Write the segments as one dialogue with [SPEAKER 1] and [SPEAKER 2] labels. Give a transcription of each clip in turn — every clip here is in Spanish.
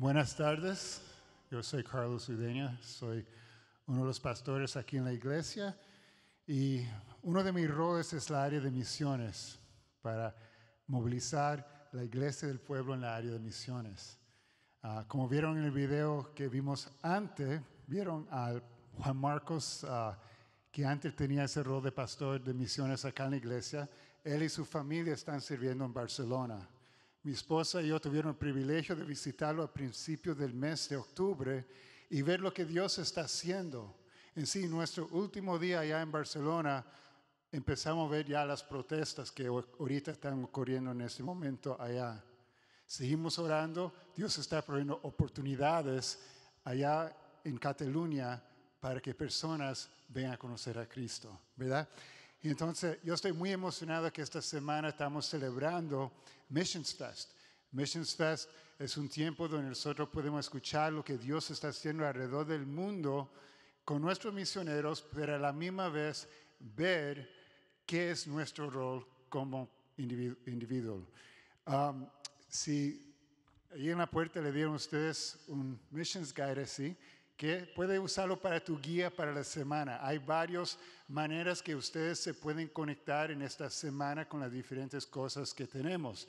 [SPEAKER 1] Buenas tardes, yo soy Carlos Udeña, soy uno de los pastores aquí en la iglesia y uno de mis roles es la área de misiones para movilizar la iglesia del pueblo en la área de misiones. Ah, como vieron en el video que vimos antes, vieron a Juan Marcos, ah, que antes tenía ese rol de pastor de misiones acá en la iglesia, él y su familia están sirviendo en Barcelona, mi esposa y yo tuvieron el privilegio de visitarlo a principios del mes de octubre y ver lo que Dios está haciendo. En sí, nuestro último día allá en Barcelona, empezamos a ver ya las protestas que ahorita están ocurriendo en este momento allá. Seguimos orando, Dios está poniendo oportunidades allá en Cataluña para que personas vengan a conocer a Cristo, ¿verdad? Y entonces yo estoy muy emocionado que esta semana estamos celebrando Missions Fest. Missions Fest es un tiempo donde nosotros podemos escuchar lo que Dios está haciendo alrededor del mundo con nuestros misioneros, pero a la misma vez ver qué es nuestro rol como individuo. Um, si ahí en la puerta le dieron a ustedes un Missions Guide, ¿sí? que puede usarlo para tu guía para la semana. Hay varias maneras que ustedes se pueden conectar en esta semana con las diferentes cosas que tenemos.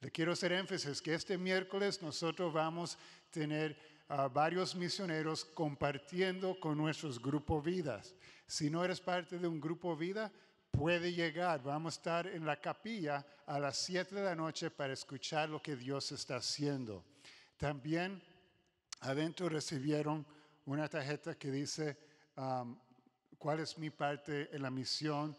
[SPEAKER 1] Le quiero hacer énfasis que este miércoles nosotros vamos a tener ah, varios misioneros compartiendo con nuestros grupos vidas. Si no eres parte de un grupo vida, puede llegar. Vamos a estar en la capilla a las 7 de la noche para escuchar lo que Dios está haciendo. También adentro recibieron una tarjeta que dice um, cuál es mi parte en la misión,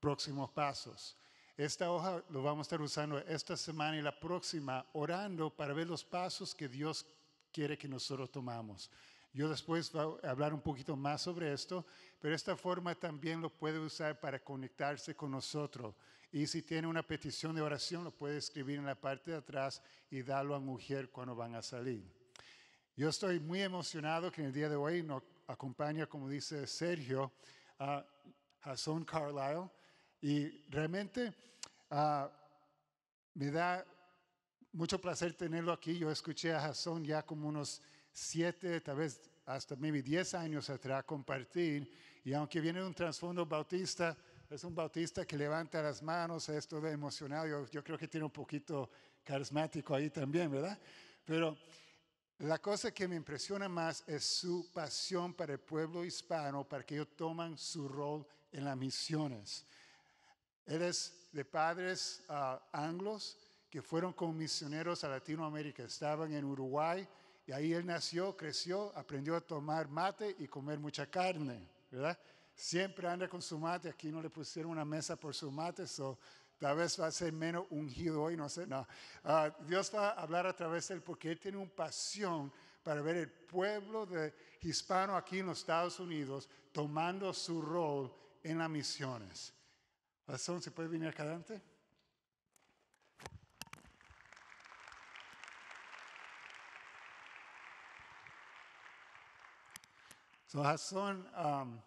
[SPEAKER 1] próximos pasos. Esta hoja lo vamos a estar usando esta semana y la próxima, orando para ver los pasos que Dios quiere que nosotros tomamos. Yo después voy a hablar un poquito más sobre esto, pero esta forma también lo puede usar para conectarse con nosotros. Y si tiene una petición de oración, lo puede escribir en la parte de atrás y darlo a mujer cuando van a salir. Yo estoy muy emocionado que en el día de hoy nos acompaña, como dice Sergio, a Jason Carlisle. Y realmente me da mucho placer tenerlo aquí. Yo escuché a Jason ya como unos siete, tal vez hasta maybe diez años atrás compartir. Y aunque viene de un trasfondo bautista, es un bautista que levanta las manos, es todo emocionado. Yo, yo creo que tiene un poquito carismático ahí también, ¿verdad? Pero la cosa que me impresiona más es su pasión para el pueblo hispano, para que ellos toman su rol en las misiones. Él es de padres ah, anglos que fueron como misioneros a Latinoamérica. Estaban en Uruguay y ahí él nació, creció, aprendió a tomar mate y comer mucha carne, ¿verdad? Siempre anda con su mate. Aquí no le pusieron una mesa por su mate, eso... Tal vez va a ser menos ungido hoy, no sé, no. Ah, Dios va a hablar a través de él porque él tiene una pasión para ver el pueblo de hispano aquí en los Estados Unidos tomando su rol en las misiones. Pastor, ¿se puede venir acá adelante? So, um,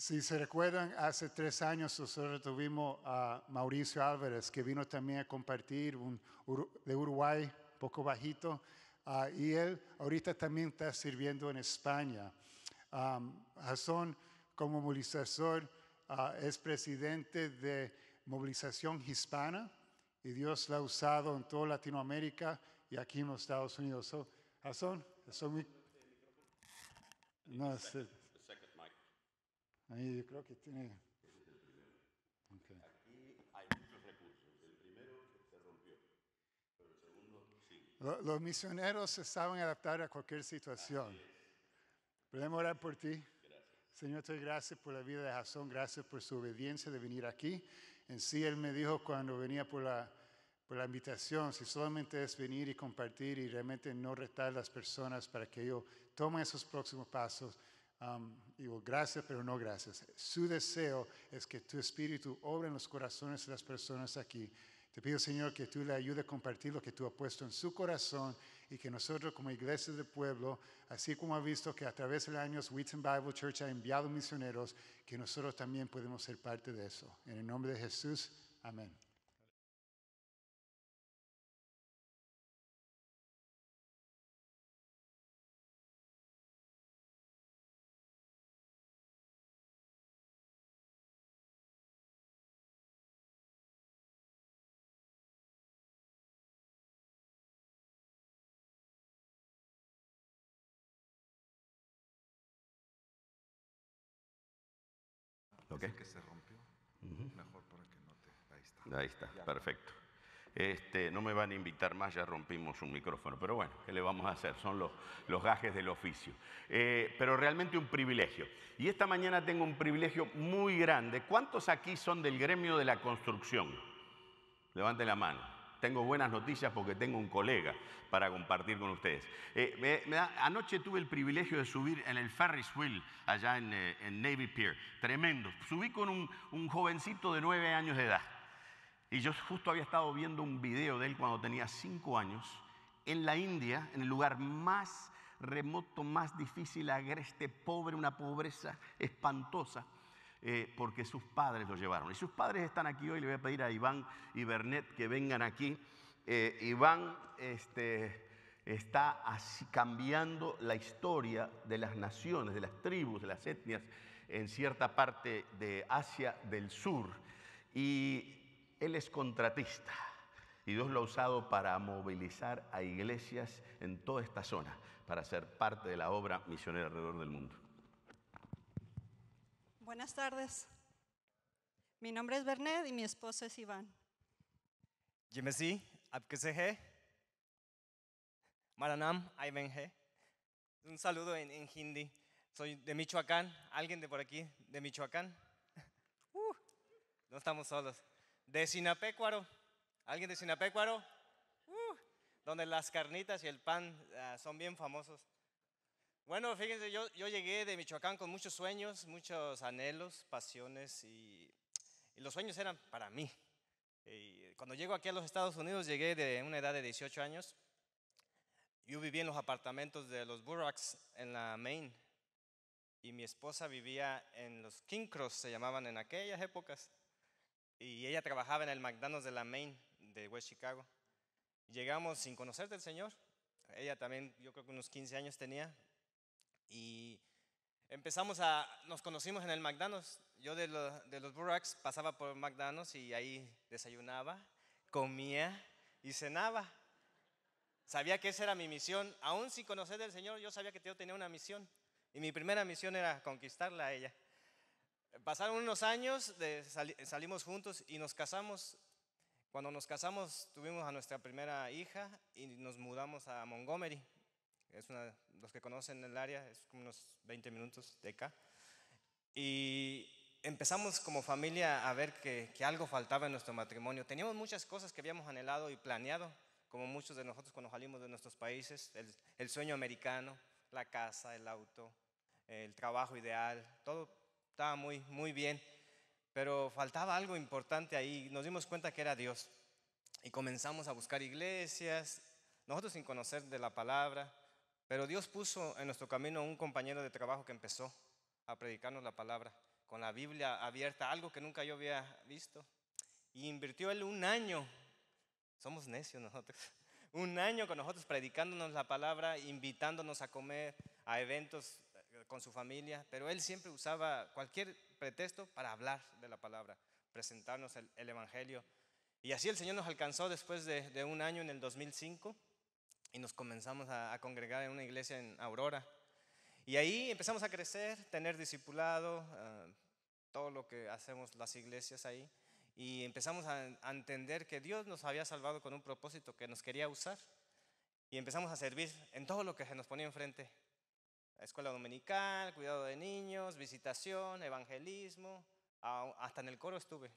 [SPEAKER 1] si se recuerdan, hace tres años nosotros tuvimos a Mauricio Álvarez, que vino también a compartir un, de Uruguay, poco bajito, ah, y él ahorita también está sirviendo en España. Um, como movilizador, ah, es presidente de Movilización Hispana, y Dios lo ha usado en toda Latinoamérica y aquí en los Estados Unidos. So, Jason, no sé. Ahí yo creo que tiene...
[SPEAKER 2] Aquí hay muchos recursos. El primero se rompió, pero el segundo sí. los misioneros
[SPEAKER 1] se saben adaptar a cualquier situación. Podemos orar por ti. Señor, te doy gracias por la vida de Jason, gracias por su obediencia de venir aquí. En sí, él me dijo cuando venía por la, por la invitación, si solamente es venir y compartir y realmente no retar a las personas para que ellos tomen esos próximos pasos, Um, digo, gracias, pero no gracias. Su deseo es que tu espíritu obra en los corazones de las personas aquí. Te pido, Señor, que tú le ayudes a compartir lo que tú has puesto en su corazón y que nosotros como iglesia del pueblo, así como ha visto que a través de año años Wheaton Bible Church ha enviado misioneros, que nosotros también podemos ser parte de eso. En el nombre de Jesús, amén.
[SPEAKER 2] que se
[SPEAKER 3] rompió. Mejor que no Ahí está.
[SPEAKER 2] Ahí está, perfecto. Este, no me van a invitar más, ya rompimos un micrófono, pero bueno, ¿qué le vamos a hacer? Son los, gajes del oficio. Eh, pero realmente un privilegio. Y esta mañana tengo un privilegio muy grande. ¿Cuántos aquí son del gremio de la construcción? Levanten la mano. Tengo buenas noticias porque tengo un colega para compartir con ustedes. Eh, anoche tuve el privilegio de subir en el Ferris Wheel allá en, eh, Navy Pier. Tremendo. Subí con un, jovencito de nueve años de edad. Y yo justo había estado viendo un video de él cuando tenía cinco años en la India, en el lugar más remoto, más difícil, agreste, pobre, una pobreza espantosa. Eh, porque sus padres lo llevaron. Y sus padres están aquí hoy, le voy a pedir a Iván y Bernet que vengan aquí. Eh, Iván este, está cambiando la historia de las naciones, de las tribus, de las etnias en cierta parte de Asia del Sur. Y él es contratista. Y Dios lo ha usado para movilizar a iglesias en toda esta zona, para ser parte de la obra misionera alrededor del mundo. Buenas tardes. Mi nombre es Bernet y mi esposo es Iván.
[SPEAKER 3] Jimesi, Abkeseje, Maranam, Un saludo en, hindi. Soy de Michoacán. ¿Alguien de por aquí? ¿De Michoacán? Uh. no estamos solos. De Sinapecuaro. ¿Alguien de Sinapecuaro? Uh. donde las carnitas y el pan ah, son bien famosos. Bueno, fíjense, yo, yo, llegué de Michoacán con muchos sueños, muchos anhelos, pasiones y, los sueños eran para mí. cuando llego aquí a los Estados Unidos llegué de una edad de 18 años. Yo vivía en los apartamentos de los Burracks en la Maine y mi esposa vivía en los King Cross, se llamaban en aquellas épocas, y ella trabajaba en el McDonald's de la Maine de West Chicago. Llegamos sin conocer del Señor, ella también yo creo que unos 15 años tenía, y empezamos a, nos conocimos en el McDonald's. Yo de, de los Burracks pasaba por McDonald's y ahí desayunaba, comía y cenaba. Sabía que esa era mi misión. Aún sin conocer del Señor, yo sabía que yo tenía una misión. Y mi primera misión era conquistarla a ella. Pasaron unos años, salimos juntos y nos casamos. Cuando nos casamos tuvimos a nuestra primera hija y nos mudamos a Montgomery, es una, los que conocen el área, es como unos 20 minutos de acá. Y empezamos como familia a ver que, algo faltaba en nuestro matrimonio. Teníamos muchas cosas que habíamos anhelado y planeado, como muchos de nosotros cuando salimos de nuestros países, el, sueño americano, la casa, el auto, el trabajo ideal, todo estaba muy, muy bien, pero faltaba algo importante ahí. Nos dimos cuenta que era Dios y comenzamos a buscar iglesias, nosotros sin conocer de la palabra pero Dios puso en nuestro camino a un compañero de trabajo que empezó a predicarnos la palabra, con la Biblia abierta, algo que nunca yo había visto. Y invirtió él un año, somos necios nosotros, un año con nosotros predicándonos la palabra, invitándonos a comer, a eventos eh, con su familia, pero él siempre usaba cualquier pretexto para hablar de la palabra, presentarnos el, Evangelio. Y así el Señor nos alcanzó después de, de un año en el 2005 y nos comenzamos a, congregar en una iglesia en Aurora. Y ahí empezamos a crecer, tener discipulado, eh, todo lo que hacemos las iglesias ahí. Y empezamos a, entender que Dios nos había salvado con un propósito que nos quería usar. Y empezamos a servir en todo lo que se nos ponía enfrente. escuela dominical, cuidado de niños, visitación, evangelismo. hasta en el coro estuve.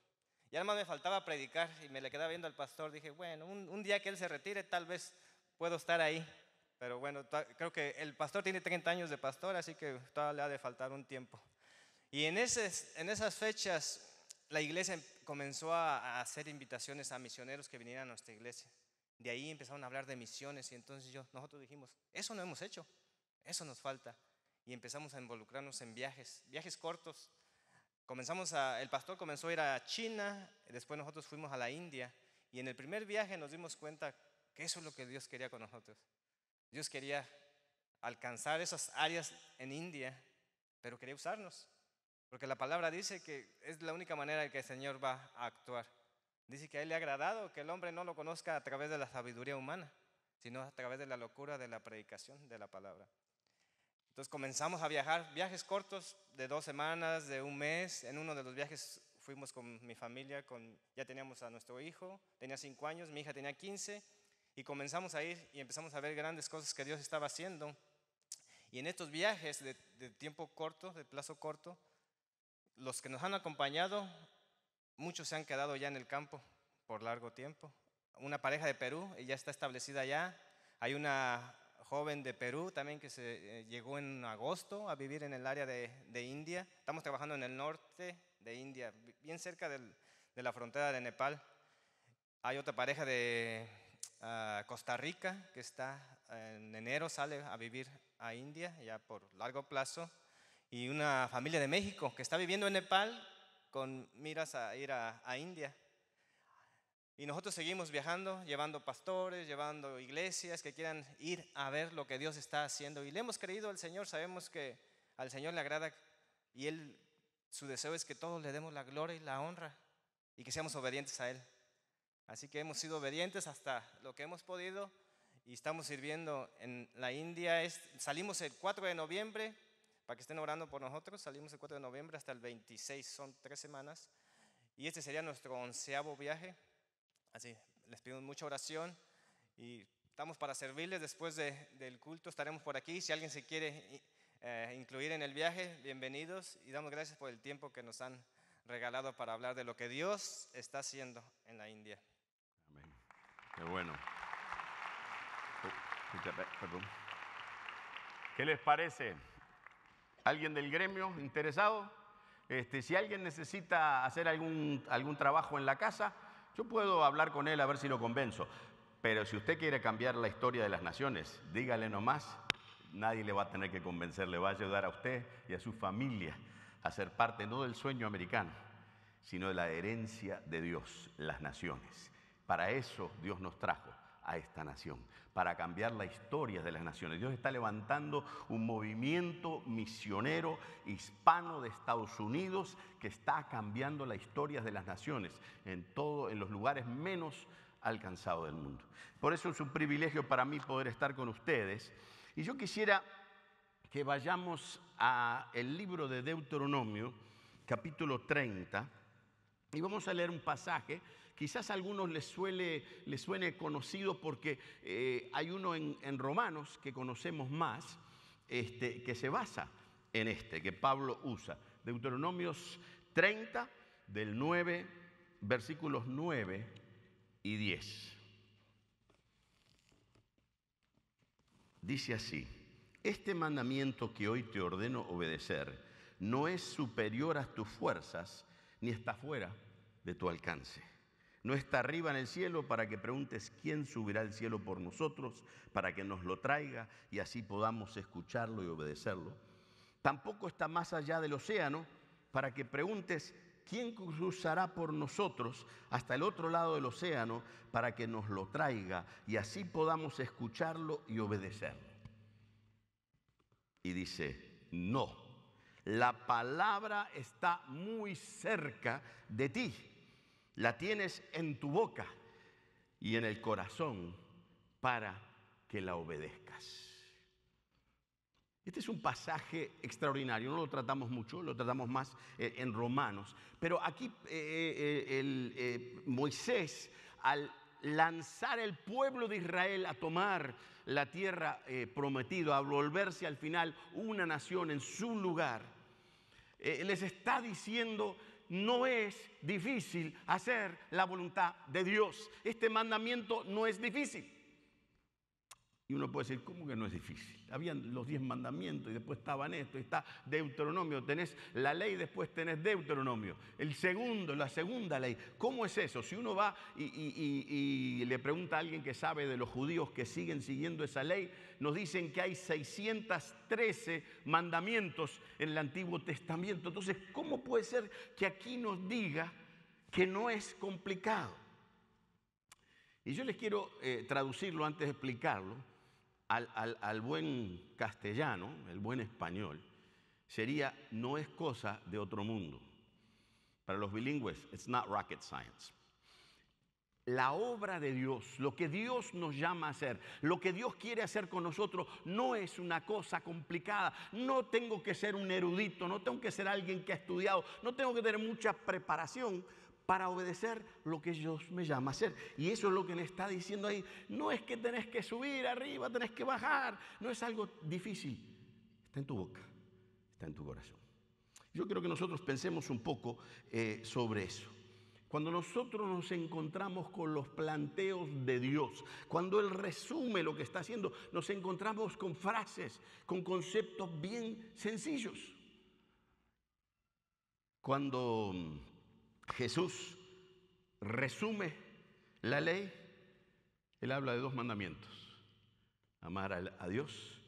[SPEAKER 3] Y además me faltaba predicar y me le quedaba viendo al pastor. Dije, bueno, un día que él se retire, tal vez puedo estar ahí. Pero bueno, creo que el pastor tiene 30 años de pastor, así que todavía le ha de faltar un tiempo. Y en, esas, en esas fechas la iglesia comenzó a, hacer invitaciones a misioneros que vinieran a nuestra iglesia. De ahí empezaron a hablar de misiones y entonces yo, nosotros dijimos, eso no hemos hecho, eso nos falta. Y empezamos a involucrarnos en viajes, viajes cortos. Comenzamos a, el pastor comenzó a ir a China, después nosotros fuimos a la India y en el primer viaje nos dimos cuenta que eso es lo que Dios quería con nosotros. Dios quería alcanzar esas áreas en India, pero quería usarnos. Porque la palabra dice que es la única manera en que el Señor va a actuar. Dice que a Él le ha agradado que el hombre no lo conozca a través de la sabiduría humana, sino a través de la locura de la predicación de la palabra. Entonces comenzamos a viajar, viajes cortos de dos semanas, de un mes. En uno de los viajes fuimos con mi familia, con, ya teníamos a nuestro hijo, tenía cinco años, mi hija tenía quince. Y comenzamos a ir y empezamos a ver grandes cosas que Dios estaba haciendo. Y en estos viajes de, tiempo corto, de plazo corto, los que nos han acompañado, muchos se han quedado ya en el campo por largo tiempo. Una pareja de Perú, ella eh, está establecida ya Hay una joven de Perú también que se eh, llegó en agosto a vivir en el área de, de India. Estamos trabajando en el norte de India, bien cerca de la frontera de Nepal. Hay otra pareja de Costa Rica, que está en enero, sale a vivir a India, ya por largo plazo, y una familia de México que está viviendo en Nepal con miras a ir a, a India. Y nosotros seguimos viajando, llevando pastores, llevando iglesias que quieran ir a ver lo que Dios está haciendo. Y le hemos creído al Señor, sabemos que al Señor le agrada y Él, su deseo es que todos le demos la gloria y la honra y que seamos obedientes a Él. Así que hemos sido obedientes hasta lo que hemos podido y estamos sirviendo en la India. salimos el 4 de noviembre, para que estén orando por nosotros, salimos el 4 de noviembre hasta el 26, son tres semanas. Y este sería nuestro onceavo viaje. Así, les pido mucha oración y estamos para servirles después del culto, estaremos por aquí. Si alguien se quiere eh, incluir en el viaje, bienvenidos y damos gracias por el tiempo que nos han regalado para hablar de lo que Dios está haciendo en la India
[SPEAKER 2] bueno. Oh, ¿Qué les parece? ¿Alguien del gremio interesado? Este, si alguien necesita hacer algún, algún trabajo en la casa, yo puedo hablar con él a ver si lo convenzo. Pero si usted quiere cambiar la historia de las naciones, dígale nomás, nadie le va a tener que convencer, le va a ayudar a usted y a su familia a ser parte no del sueño americano, sino de la herencia de Dios, las naciones. Para eso Dios nos trajo a esta nación, para cambiar la historia de las naciones. Dios está levantando un movimiento misionero hispano de Estados Unidos que está cambiando la historia de las naciones en todo en los lugares menos alcanzados del mundo. Por eso es un privilegio para mí poder estar con ustedes y yo quisiera que vayamos a el libro de Deuteronomio, capítulo 30, y vamos a leer un pasaje Quizás a algunos les, suene conocido porque eh, hay uno en, Romanos que conocemos más, este, que se basa en este, que Pablo usa. Deuteronomios 30, del 9, versículos 9 y 10. Dice así, este mandamiento que hoy te ordeno obedecer no es superior a tus fuerzas ni está fuera de tu alcance. No está arriba en el cielo para que preguntes quién subirá al cielo por nosotros, para que nos lo traiga y así podamos escucharlo y obedecerlo. Tampoco está más allá del océano para que preguntes quién cruzará por nosotros hasta el otro lado del océano para que nos lo traiga y así podamos escucharlo y obedecerlo. Y dice, no, la palabra está muy cerca de ti la tienes en tu boca y en el corazón para que la obedezcas. Este es un pasaje extraordinario, no lo tratamos mucho, lo tratamos más eh, en Romanos, pero aquí eh, eh, el, Moisés al lanzar el pueblo de Israel a tomar la tierra prometida, a volverse al final una nación en su lugar, les está diciendo no es difícil hacer la voluntad de Dios. Este mandamiento no es difícil. Y uno puede decir, ¿cómo que no es difícil? Habían los diez mandamientos y después estaban esto, y está Deuteronomio, tenés la ley, después tenés Deuteronomio, el segundo, la segunda ley. ¿Cómo es eso? Si uno va y, le pregunta a alguien que sabe de los judíos que siguen siguiendo esa ley, nos dicen que hay 613 mandamientos en el Antiguo Testamento. Entonces, ¿cómo puede ser que aquí nos diga que no es complicado? Y yo les quiero eh, traducirlo antes de explicarlo al, buen castellano, el buen español, sería no es cosa de otro mundo. Para los bilingües, it's not rocket science. La obra de Dios, lo que Dios nos llama a hacer, lo que Dios quiere hacer con nosotros, no es una cosa complicada. No tengo que ser un erudito, no tengo que ser alguien que ha estudiado, no tengo que tener mucha preparación para obedecer lo que Dios me llama a hacer. Y eso es lo que le está diciendo ahí. No es que tenés que subir arriba, tenés que bajar, no es algo difícil. Está en tu boca, está en tu corazón. Yo creo que nosotros pensemos un poco eh, sobre eso. Cuando nosotros nos encontramos con los planteos de Dios, cuando Él resume lo que está haciendo, nos encontramos con frases, con conceptos bien sencillos. Cuando Jesús resume la ley, él habla de dos mandamientos, amar a Dios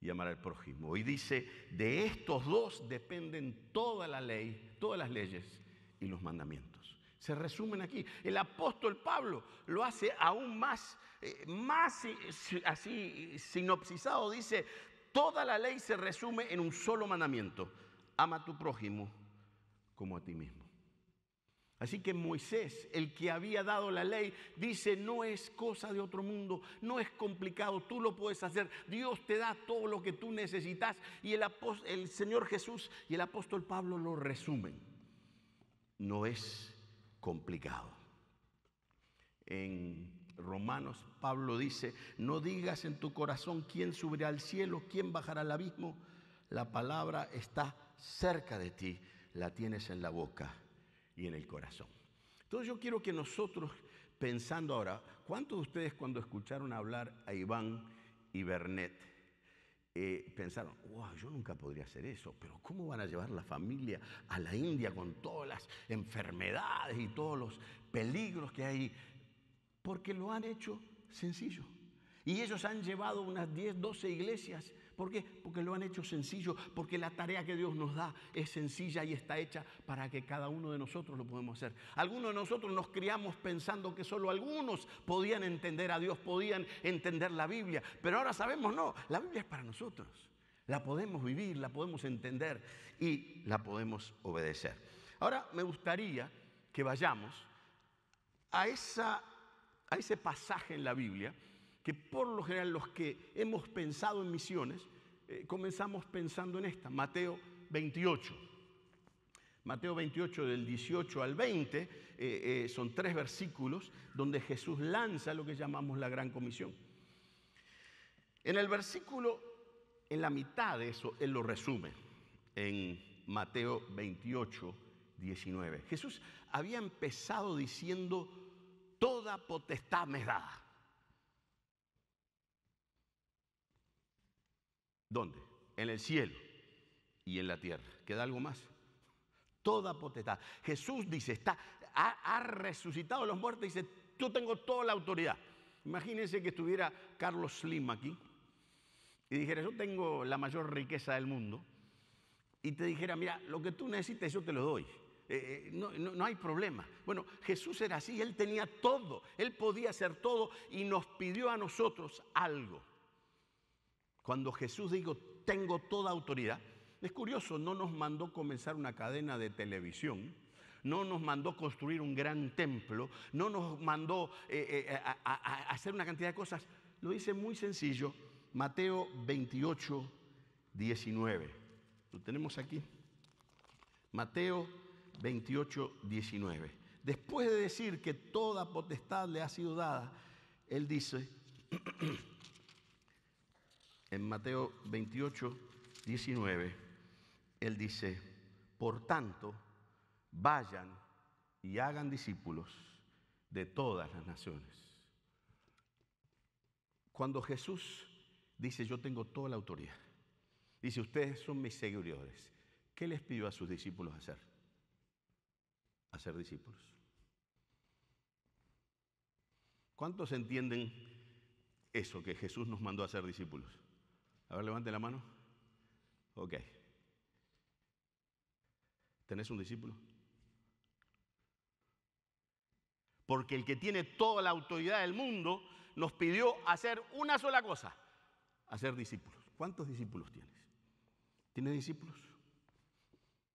[SPEAKER 2] y amar al prójimo. Y dice, de estos dos dependen toda la ley, todas las leyes y los mandamientos. Se resumen aquí. El apóstol Pablo lo hace aún más, eh, más eh, así sinopsizado. Dice, toda la ley se resume en un solo mandamiento. Ama a tu prójimo como a ti mismo. Así que Moisés, el que había dado la ley, dice, no es cosa de otro mundo, no es complicado, tú lo puedes hacer, Dios te da todo lo que tú necesitas. Y el, Señor Jesús y el apóstol Pablo lo resumen. No es complicado. En Romanos, Pablo dice, no digas en tu corazón quién subirá al cielo, quién bajará al abismo. La palabra está cerca de ti, la tienes en la boca y en el corazón. Entonces yo quiero que nosotros, pensando ahora, ¿cuántos de ustedes cuando escucharon hablar a Iván y Bernet, eh, pensaron, wow, yo nunca podría hacer eso, pero ¿cómo van a llevar la familia a la India con todas las enfermedades y todos los peligros que hay? Porque lo han hecho sencillo. Y ellos han llevado unas 10, 12 iglesias ¿Por qué? Porque lo han hecho sencillo, porque la tarea que Dios nos da es sencilla y está hecha para que cada uno de nosotros lo podamos hacer. Algunos de nosotros nos criamos pensando que solo algunos podían entender a Dios, podían entender la Biblia, pero ahora sabemos no, la Biblia es para nosotros. La podemos vivir, la podemos entender y la podemos obedecer. Ahora me gustaría que vayamos a, esa, a ese pasaje en la Biblia que por lo general los que hemos pensado en misiones, eh, comenzamos pensando en esta, Mateo 28. Mateo 28 del 18 al 20 eh, eh, son tres versículos donde Jesús lanza lo que llamamos la gran comisión. En el versículo, en la mitad de eso, Él lo resume en Mateo 28, 19. Jesús había empezado diciendo, toda potestad me dada. ¿Dónde? En el cielo y en la tierra. ¿Queda algo más? Toda potestad. Jesús dice, está, ha, resucitado resucitado los muertos, dice, yo tengo toda la autoridad. Imagínense que estuviera Carlos Slim aquí y dijera, yo tengo la mayor riqueza del mundo, y te dijera, mira, lo que tú necesites yo te lo doy. Eh, eh, no, hay problema. Bueno, Jesús era así, él tenía todo, él podía hacer todo y nos pidió a nosotros algo. Cuando Jesús dijo, tengo toda autoridad, es curioso, no nos mandó comenzar una cadena de televisión, no nos mandó construir un gran templo, no nos mandó eh, eh, eh, hacer una cantidad de cosas. Lo dice muy sencillo, Mateo 28, 19. Lo tenemos aquí. Mateo 28, 19. Después de decir que toda potestad le ha sido dada, él dice, en Mateo 28, 19, él dice, por tanto, vayan y hagan discípulos de todas las naciones. Cuando Jesús dice, yo tengo toda la autoridad, dice, ustedes son mis seguidores, ¿qué les pidió a sus discípulos hacer? Hacer discípulos. ¿Cuántos entienden eso que Jesús nos mandó a ser discípulos? A ver, levante la mano. Ok. ¿Tenés un discípulo? Porque el que tiene toda la autoridad del mundo nos pidió hacer una sola cosa, hacer discípulos. ¿Cuántos discípulos tienes? ¿Tienes discípulos?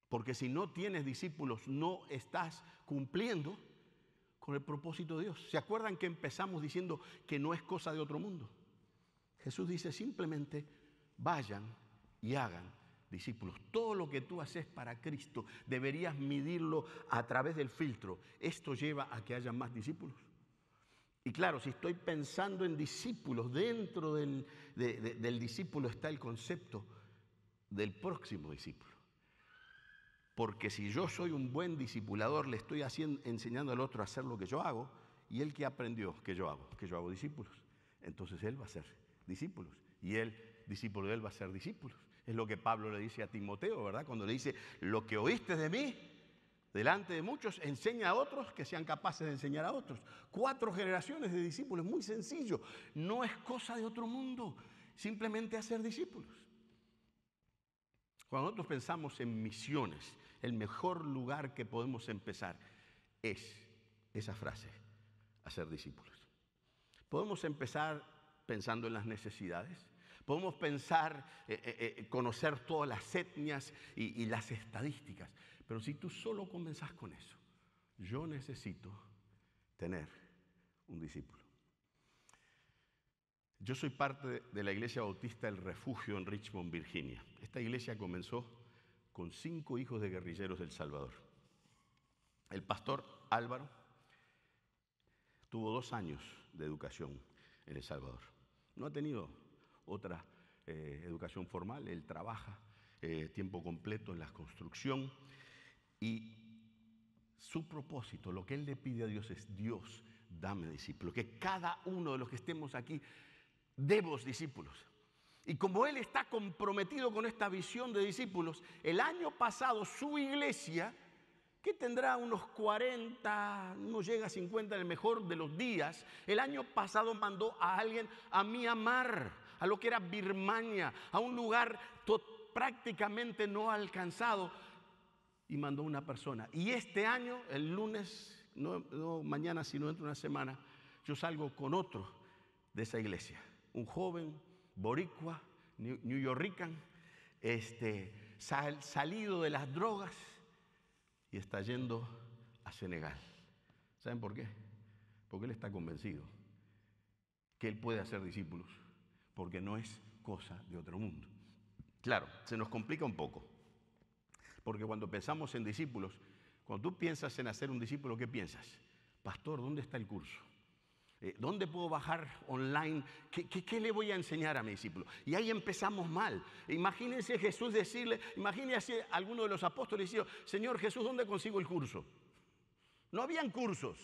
[SPEAKER 2] Porque si no tienes discípulos, no estás cumpliendo con el propósito de Dios. ¿Se acuerdan que empezamos diciendo que no es cosa de otro mundo? Jesús dice simplemente, vayan y hagan discípulos. Todo lo que tú haces para Cristo deberías medirlo a través del filtro. ¿Esto lleva a que haya más discípulos? Y claro, si estoy pensando en discípulos, dentro del, discípulo está el concepto del próximo discípulo. Porque si yo soy un buen discipulador, le estoy haciendo, enseñando al otro a hacer lo que yo hago, y él que aprendió que yo hago, que yo hago discípulos. Entonces él va a ser discípulos. Y él discípulo de él va a ser discípulo. Es lo que Pablo le dice a Timoteo, ¿verdad? Cuando le dice, lo que oíste de mí, delante de muchos, enseña a otros que sean capaces de enseñar a otros. Cuatro generaciones de discípulos, muy sencillo. No es cosa de otro mundo, simplemente hacer discípulos. Cuando nosotros pensamos en misiones, el mejor lugar que podemos empezar es esa frase, hacer discípulos. Podemos empezar pensando en las necesidades, Podemos pensar, eh, eh, eh, conocer todas las etnias y, y las estadísticas, pero si tú solo comenzás con eso, yo necesito tener un discípulo. Yo soy parte de la iglesia bautista El Refugio en Richmond, Virginia. Esta iglesia comenzó con cinco hijos de guerrilleros del Salvador. El pastor Álvaro tuvo dos años de educación en El Salvador. No ha tenido otra eh, educación formal, él trabaja eh, tiempo completo en la construcción y su propósito, lo que él le pide a Dios es, Dios, dame discípulos, que cada uno de los que estemos aquí demos discípulos. Y como él está comprometido con esta visión de discípulos, el año pasado su iglesia, que tendrá unos 40, no llega a 50 en el mejor de los días, el año pasado mandó a alguien a amar a lo que era Birmania, a un lugar prácticamente no alcanzado, y mandó una persona. Y este año, el lunes, no, mañana, sino dentro de una semana, yo salgo con otro de esa iglesia, un joven boricua, New yorkican este, salido de las drogas y está yendo a Senegal. ¿Saben por qué? Porque él está convencido que él puede hacer discípulos porque no es cosa de otro mundo. Claro, se nos complica un poco, porque cuando pensamos en discípulos, cuando tú piensas en hacer un discípulo, ¿qué piensas? Pastor, ¿dónde está el curso? Eh, ¿Dónde puedo bajar online? ¿Qué, le voy a enseñar a mi discípulo? Y ahí empezamos mal. Imagínense Jesús decirle, imagínense alguno de los apóstoles diciendo, Señor Jesús, ¿dónde consigo el curso? No habían cursos.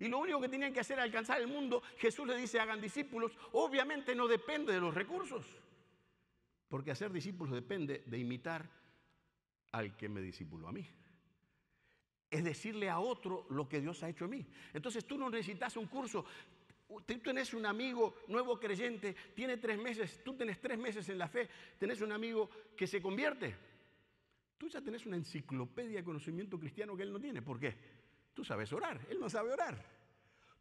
[SPEAKER 2] Y lo único que tenían que hacer era alcanzar el mundo. Jesús le dice, hagan discípulos. Obviamente no depende de los recursos. Porque hacer discípulos depende de imitar al que me discipuló a mí. Es decirle a otro lo que Dios ha hecho a mí. Entonces tú no necesitas un curso. Tú tenés un amigo nuevo creyente, tiene tres meses, tú tenés tres meses en la fe, tenés un amigo que se convierte. Tú ya tenés una enciclopedia de conocimiento cristiano que él no tiene. ¿Por qué? Tú sabes orar, él no sabe orar.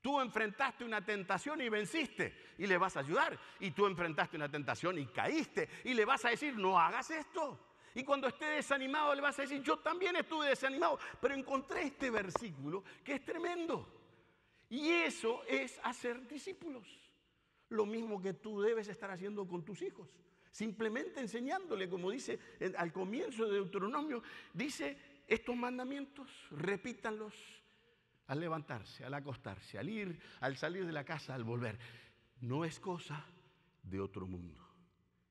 [SPEAKER 2] Tú enfrentaste una tentación y venciste y le vas a ayudar. Y tú enfrentaste una tentación y caíste y le vas a decir, no hagas esto. Y cuando esté desanimado le vas a decir, yo también estuve desanimado, pero encontré este versículo que es tremendo. Y eso es hacer discípulos. Lo mismo que tú debes estar haciendo con tus hijos. Simplemente enseñándole, como dice al comienzo de Deuteronomio, dice estos mandamientos, repítanlos al levantarse, al acostarse, al ir, al salir de la casa, al volver. No es cosa de otro mundo.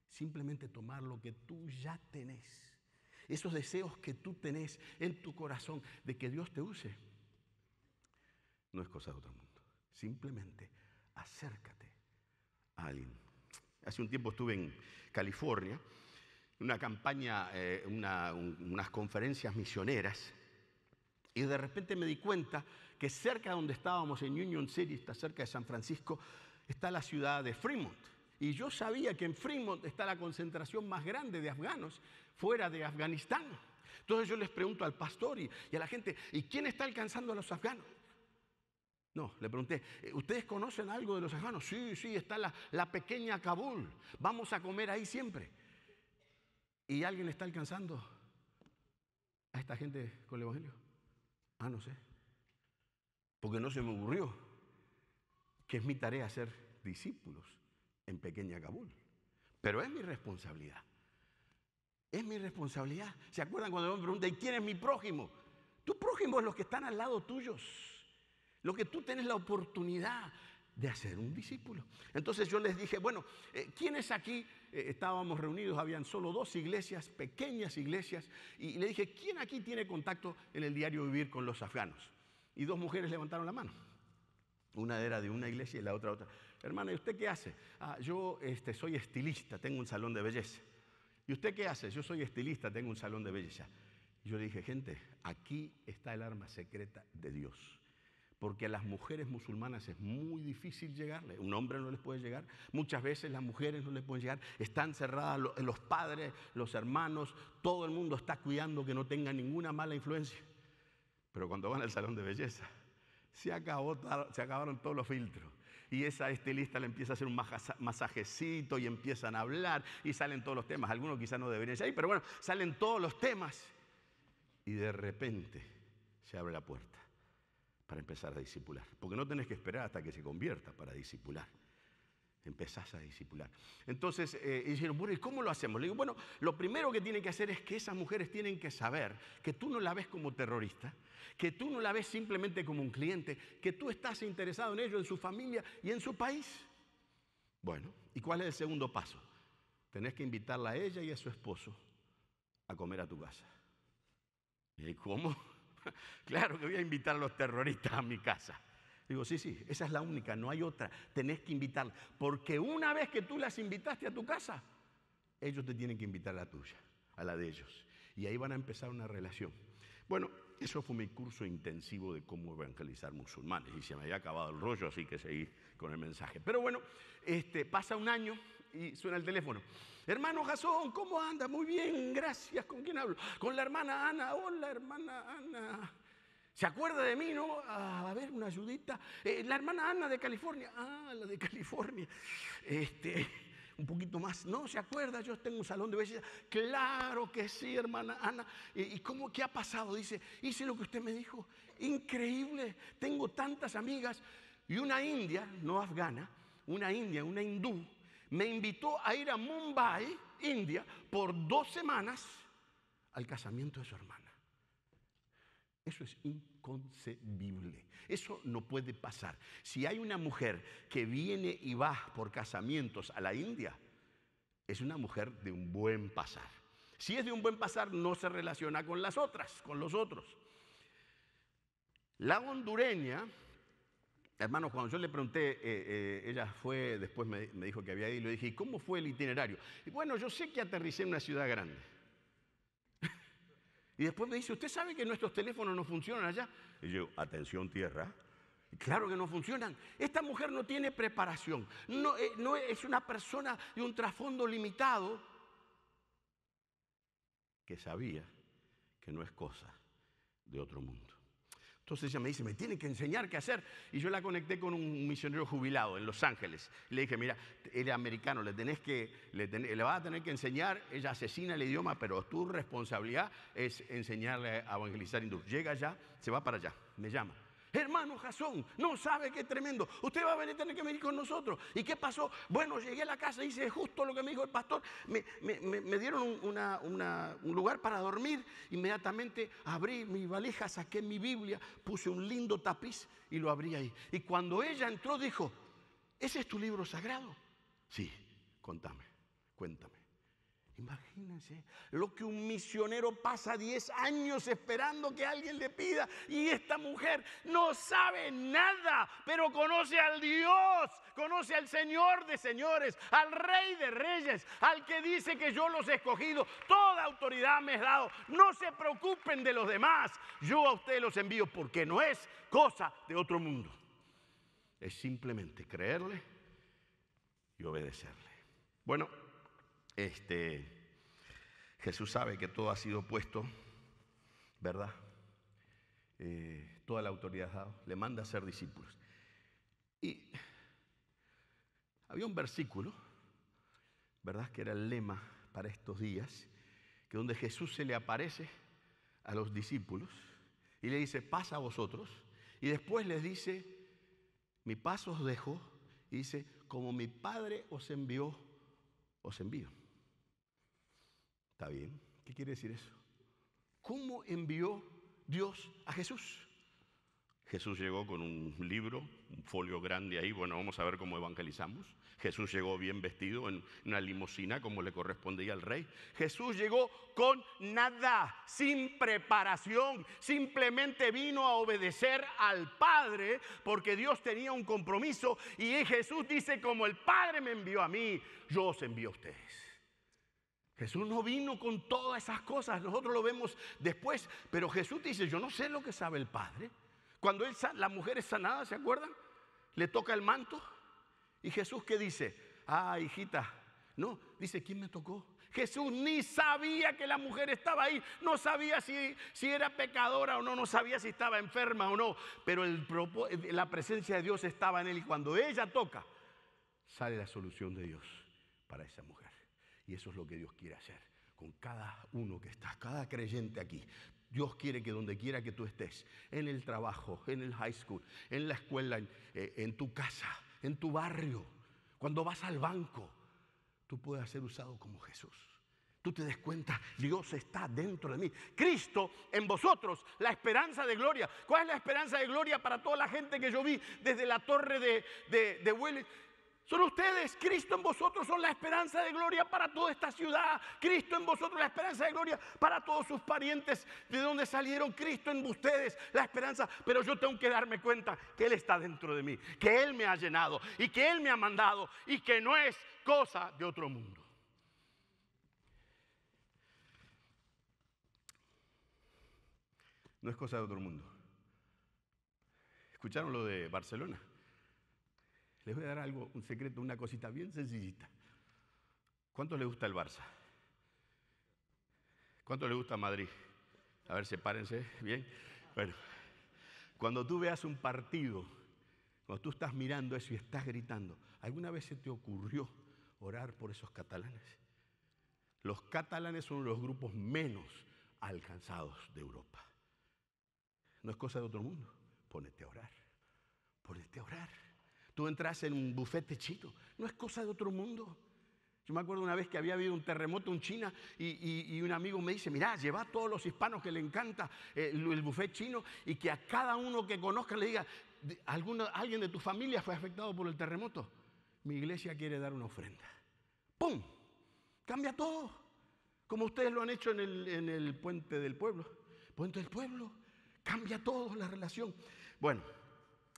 [SPEAKER 2] Simplemente tomar lo que tú ya tenés, esos deseos que tú tenés en tu corazón de que Dios te use, no es cosa de otro mundo. Simplemente acércate a alguien. Hace un tiempo estuve en California, una campaña, eh, unas conferencias misioneras y de repente me di cuenta que cerca de donde estábamos, en Union City, está cerca de San Francisco, está la ciudad de Fremont. Y yo sabía que en Fremont está la concentración más grande de afganos fuera de Afganistán. Entonces yo les pregunto al pastor y, a la gente, ¿y quién está alcanzando a los afganos? No, le pregunté, eh, ¿ustedes conocen algo de los afganos? Sí, sí, está la, la pequeña Kabul. Vamos a comer ahí siempre. ¿Y alguien está alcanzando a esta gente con el Evangelio? Ah, no sé. Porque no se me ocurrió que es mi tarea ser discípulos en pequeña Kabul. Pero es mi responsabilidad. Es mi responsabilidad. ¿Se acuerdan cuando me preguntan ¿y quién es mi prójimo? Tu prójimo es los que están al lado tuyos. Lo que tú tienes la oportunidad de hacer un discípulo. Entonces yo les dije, bueno, ¿quién eh, ¿quiénes aquí eh, estábamos reunidos? Habían solo dos iglesias, pequeñas iglesias, y le dije, ¿quién aquí tiene contacto en el diario vivir con los afganos? Y dos mujeres levantaron la mano. Una era de una iglesia y la otra otra. Hermana, ¿y usted qué hace? Ah, yo este, soy estilista, tengo un salón de belleza. ¿Y usted qué hace? Yo soy estilista, tengo un salón de belleza. yo le dije, gente, aquí está el arma secreta de Dios porque a las mujeres musulmanas es muy difícil llegarle. Un hombre no les puede llegar, muchas veces las mujeres no les pueden llegar. Están cerradas los padres, los hermanos, todo el mundo está cuidando que no tenga ninguna mala influencia. Pero cuando van al salón de belleza, se, acabó, se acabaron todos los filtros. Y esa estilista le empieza a hacer un masajecito y empiezan a hablar y salen todos los temas. Algunos quizás no deberían ahí, pero bueno, salen todos los temas. Y de repente se abre la puerta para empezar a disipular. Porque no tenés que esperar hasta que se convierta para disipular. Empezás a disipular. Entonces, eh, y dijeron, bueno, ¿y cómo lo hacemos? Le digo, bueno, lo primero que tienen que hacer es que esas mujeres tienen que saber que tú no la ves como terrorista, que tú no la ves simplemente como un cliente, que tú estás interesado en ellos, en su familia y en su país. Bueno, ¿y cuál es el segundo paso? Tenés que invitarla a ella y a su esposo a comer a tu casa. ¿Y cómo? claro que voy a invitar a los terroristas a mi casa. Digo, sí, sí, esa es la única, no hay otra. Tenés que invitar. Porque una vez que tú las invitaste a tu casa, ellos te tienen que invitar a la tuya, a la de ellos. Y ahí van a empezar una relación. Bueno, eso fue mi curso intensivo de cómo evangelizar musulmanes. Y se me había acabado el rollo, así que seguí con el mensaje. Pero bueno, este, pasa un año, y suena el teléfono. Hermano Jasón, ¿cómo anda? Muy bien, gracias. ¿Con quién hablo? Con la hermana Ana. Hola, hermana Ana. ¿Se acuerda de mí, no? Ah, a ver, una ayudita. Eh, la hermana Ana de California. Ah, la de California. Este, un poquito más. No, ¿se acuerda? Yo tengo un salón de belleza. Claro que sí, hermana Ana. ¿Y cómo qué ha pasado? Dice, hice lo que usted me dijo. Increíble. Tengo tantas amigas. Y una india, no afgana, una india, una hindú, me invitó a ir a Mumbai, India, por dos semanas al casamiento de su hermana. Eso es inconcebible. Eso no puede pasar. Si hay una mujer que viene y va por casamientos a la India, es una mujer de un buen pasar. Si es de un buen pasar, no se relaciona con las otras, con los otros. La hondureña Hermanos, cuando yo le pregunté, eh, eh, ella fue, después me, dijo que había ido, le dije, ¿y cómo fue el itinerario? Y bueno, yo sé que aterricé en una ciudad grande. y después me dice, ¿usted sabe que nuestros teléfonos no funcionan allá? Y yo, atención tierra. claro que no funcionan. Esta mujer no tiene preparación, no, eh, no es una persona de un trasfondo limitado que sabía que no es cosa de otro mundo. Entonces ella me dice, me tiene que enseñar qué hacer. Y yo la conecté con un misionero jubilado en Los Ángeles. Le dije, mira, es americano, le, que, le, le, vas a tener que enseñar, ella asesina el idioma, pero tu responsabilidad es enseñarle a evangelizar hindú. Llega allá, se va para allá, me llama. Hermano Jasón, no sabe qué tremendo. Usted va a venir tener que venir con nosotros. ¿Y qué pasó? Bueno, llegué a la casa y hice justo lo que me dijo el pastor. Me, dieron un, un lugar para dormir. Inmediatamente abrí mi valija, saqué mi Biblia, puse un lindo tapiz y lo abrí ahí. Y cuando ella entró dijo, ¿ese es tu libro sagrado? Sí, contame, cuéntame. Imagínense lo que un misionero pasa 10 años esperando que alguien le pida y esta mujer no sabe nada, pero conoce al Dios, conoce al Señor de señores, al Rey de reyes, al que dice que yo los he escogido, toda autoridad me ha dado. No se preocupen de los demás, yo a ustedes los envío porque no es cosa de otro mundo. Es simplemente creerle y obedecerle. Bueno, este, Jesús sabe que todo ha sido puesto, ¿verdad? Eh, toda la autoridad le manda a ser discípulos. Y había un versículo, ¿verdad? Que era el lema para estos días, que donde Jesús se le aparece a los discípulos y le dice, pasa a vosotros. Y después les dice, mi paz os dejo. Y dice, como mi Padre os envió, os envío. ¿Está bien? ¿Qué quiere decir eso? ¿Cómo envió Dios a Jesús? Jesús llegó con un libro, un folio grande ahí, bueno, vamos a ver cómo evangelizamos. Jesús llegó bien vestido en una limusina como le correspondía al rey. Jesús llegó con nada, sin preparación, simplemente vino a obedecer al Padre porque Dios tenía un compromiso y Jesús dice, como el Padre me envió a mí, yo os envío a ustedes. Jesús no vino con todas esas cosas, nosotros lo vemos después, pero Jesús dice, yo no sé lo que sabe el Padre. Cuando él, la mujer es sanada, ¿se acuerdan? Le toca el manto y Jesús qué dice, ah, hijita, no, dice, ¿quién me tocó? Jesús ni sabía que la mujer estaba ahí, no sabía si, si era pecadora o no, no sabía si estaba enferma o no, pero la presencia de Dios estaba en él y cuando ella toca, sale la solución de Dios para esa mujer. Y eso es lo que Dios quiere hacer con cada uno que está, cada creyente aquí. Dios quiere que donde quiera que tú estés, en el trabajo, en el high school, en la escuela, eh, en, tu casa, en tu barrio, cuando vas al banco, tú puedas ser usado como Jesús. Tú te des cuenta, Dios está dentro de mí. Cristo en vosotros, la esperanza de gloria. ¿Cuál es la esperanza de gloria para toda la gente que yo vi desde la torre de, de, son ustedes, Cristo en vosotros son la esperanza de gloria para toda esta ciudad. Cristo en vosotros la esperanza de gloria para todos sus parientes de donde salieron. Cristo en ustedes la esperanza. Pero yo tengo que darme cuenta que Él está dentro de mí, que Él me ha llenado y que Él me ha mandado y que no es cosa de otro mundo. No es cosa de otro mundo. ¿Escucharon lo de Barcelona? Les voy a dar algo, un secreto, una cosita bien sencillita. ¿Cuánto le gusta el Barça? ¿Cuánto le gusta Madrid? A ver, sepárense, bien. Bueno, cuando tú veas un partido, cuando tú estás mirando eso y estás gritando, ¿alguna vez se te ocurrió orar por esos catalanes? Los catalanes son los grupos menos alcanzados de Europa. No es cosa de otro mundo. Pónete a orar. Ponete a orar tú entras en un bufete chino. No es cosa de otro mundo. Yo me acuerdo una vez que había habido un terremoto en China y, un amigo me dice, mirá, lleva a todos los hispanos que le encanta eh, el, el buffet chino y que a cada uno que conozca le diga, alguien de tu familia fue afectado por el terremoto. Mi iglesia quiere dar una ofrenda. ¡Pum! Cambia todo. Como ustedes lo han hecho en el, en el puente del pueblo. Puente del pueblo. Cambia todo la relación. Bueno,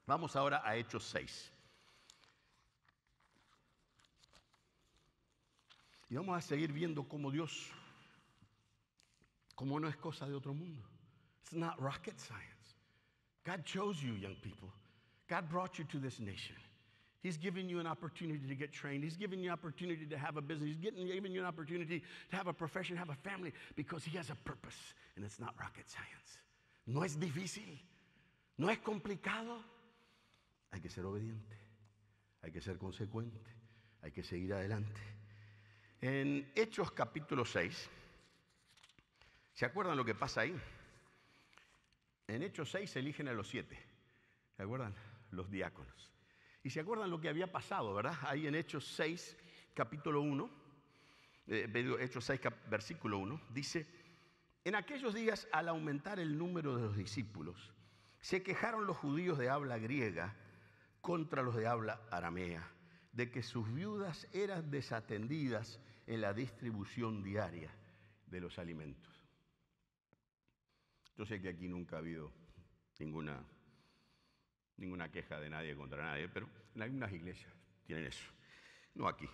[SPEAKER 2] vamos ahora a Hechos 6. Y vamos a seguir viendo cómo Dios, como no es cosa de otro mundo. It's not rocket science. God chose you, young people. God brought you to this nation. He's given you an opportunity to get trained. He's given you an opportunity to have a business. He's given giving you an opportunity to have a profession, have a family, because He has a purpose, and it's not rocket science. No es difícil, no es complicado. Hay que ser obediente, hay que ser consecuente, hay que seguir adelante. En Hechos capítulo 6, ¿se acuerdan lo que pasa ahí? En Hechos 6 se eligen a los siete, ¿se acuerdan? Los diáconos. Y se acuerdan lo que había pasado, ¿verdad? Ahí en Hechos 6, capítulo 1, eh, Hechos 6, versículo 1, dice, en aquellos días al aumentar el número de los discípulos, se quejaron los judíos de habla griega contra los de habla aramea, de que sus viudas eran desatendidas en la distribución diaria de los alimentos. Yo sé que aquí nunca ha habido ninguna, ninguna queja de nadie contra nadie, pero en algunas iglesias tienen eso, no aquí.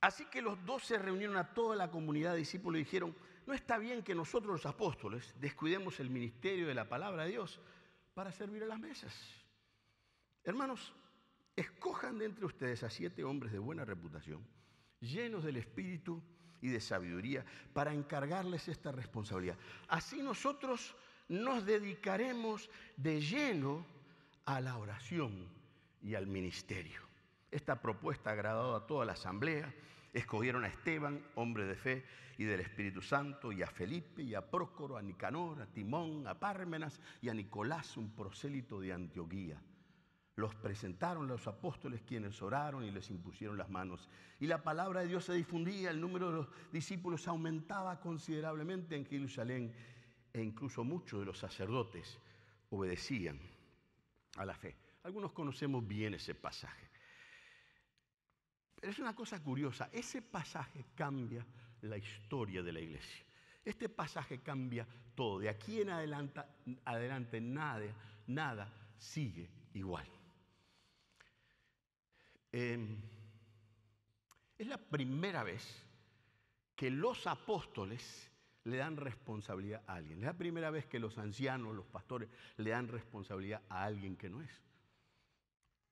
[SPEAKER 2] Así que los dos se reunieron a toda la comunidad de discípulos y dijeron, no está bien que nosotros los apóstoles descuidemos el ministerio de la palabra de Dios para servir a las mesas. Hermanos, escojan de entre ustedes a siete hombres de buena reputación llenos del Espíritu y de sabiduría, para encargarles esta responsabilidad. Así nosotros nos dedicaremos de lleno a la oración y al ministerio. Esta propuesta ha agradado a toda la asamblea. Escogieron a Esteban, hombre de fe y del Espíritu Santo, y a Felipe, y a Prócoro, a Nicanor, a Timón, a Pármenas y a Nicolás, un prosélito de Antioquía. Los presentaron los apóstoles quienes oraron y les impusieron las manos. Y la palabra de Dios se difundía, el número de los discípulos aumentaba considerablemente en Jerusalén e incluso muchos de los sacerdotes obedecían a la fe. Algunos conocemos bien ese pasaje. Pero es una cosa curiosa, ese pasaje cambia la historia de la iglesia. Este pasaje cambia todo. De aquí en adelante, adelante nada sigue igual. Em, es la primera vez que los apóstoles le dan responsabilidad a alguien. Es la primera vez que los ancianos, los pastores, le dan responsabilidad a alguien que no es.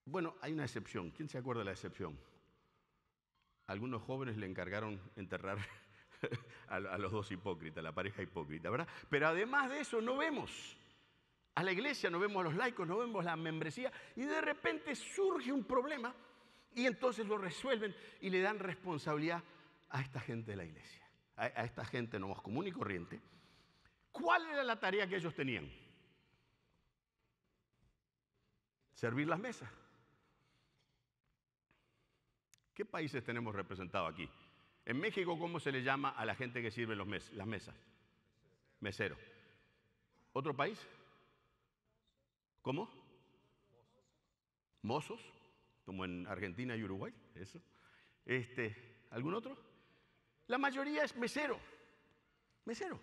[SPEAKER 2] Bueno, hay una excepción. ¿Quién se acuerda de la excepción? Algunos jóvenes le encargaron enterrar a los dos hipócritas, la pareja hipócrita, ¿verdad? Pero además de eso no vemos a la iglesia, no vemos a los laicos, no vemos la membresía y de repente surge un problema y entonces lo resuelven y le dan responsabilidad a esta gente de la iglesia, a, esta gente no más común y corriente. ¿Cuál era la tarea que ellos tenían? Servir las mesas. ¿Qué países tenemos representados aquí? En México, ¿cómo se le llama a la gente que sirve los las mesas? Mesero. ¿Otro país? ¿Cómo? Mozos como en Argentina y Uruguay, eso. Este, ¿Algún otro? La mayoría es mesero, mesero.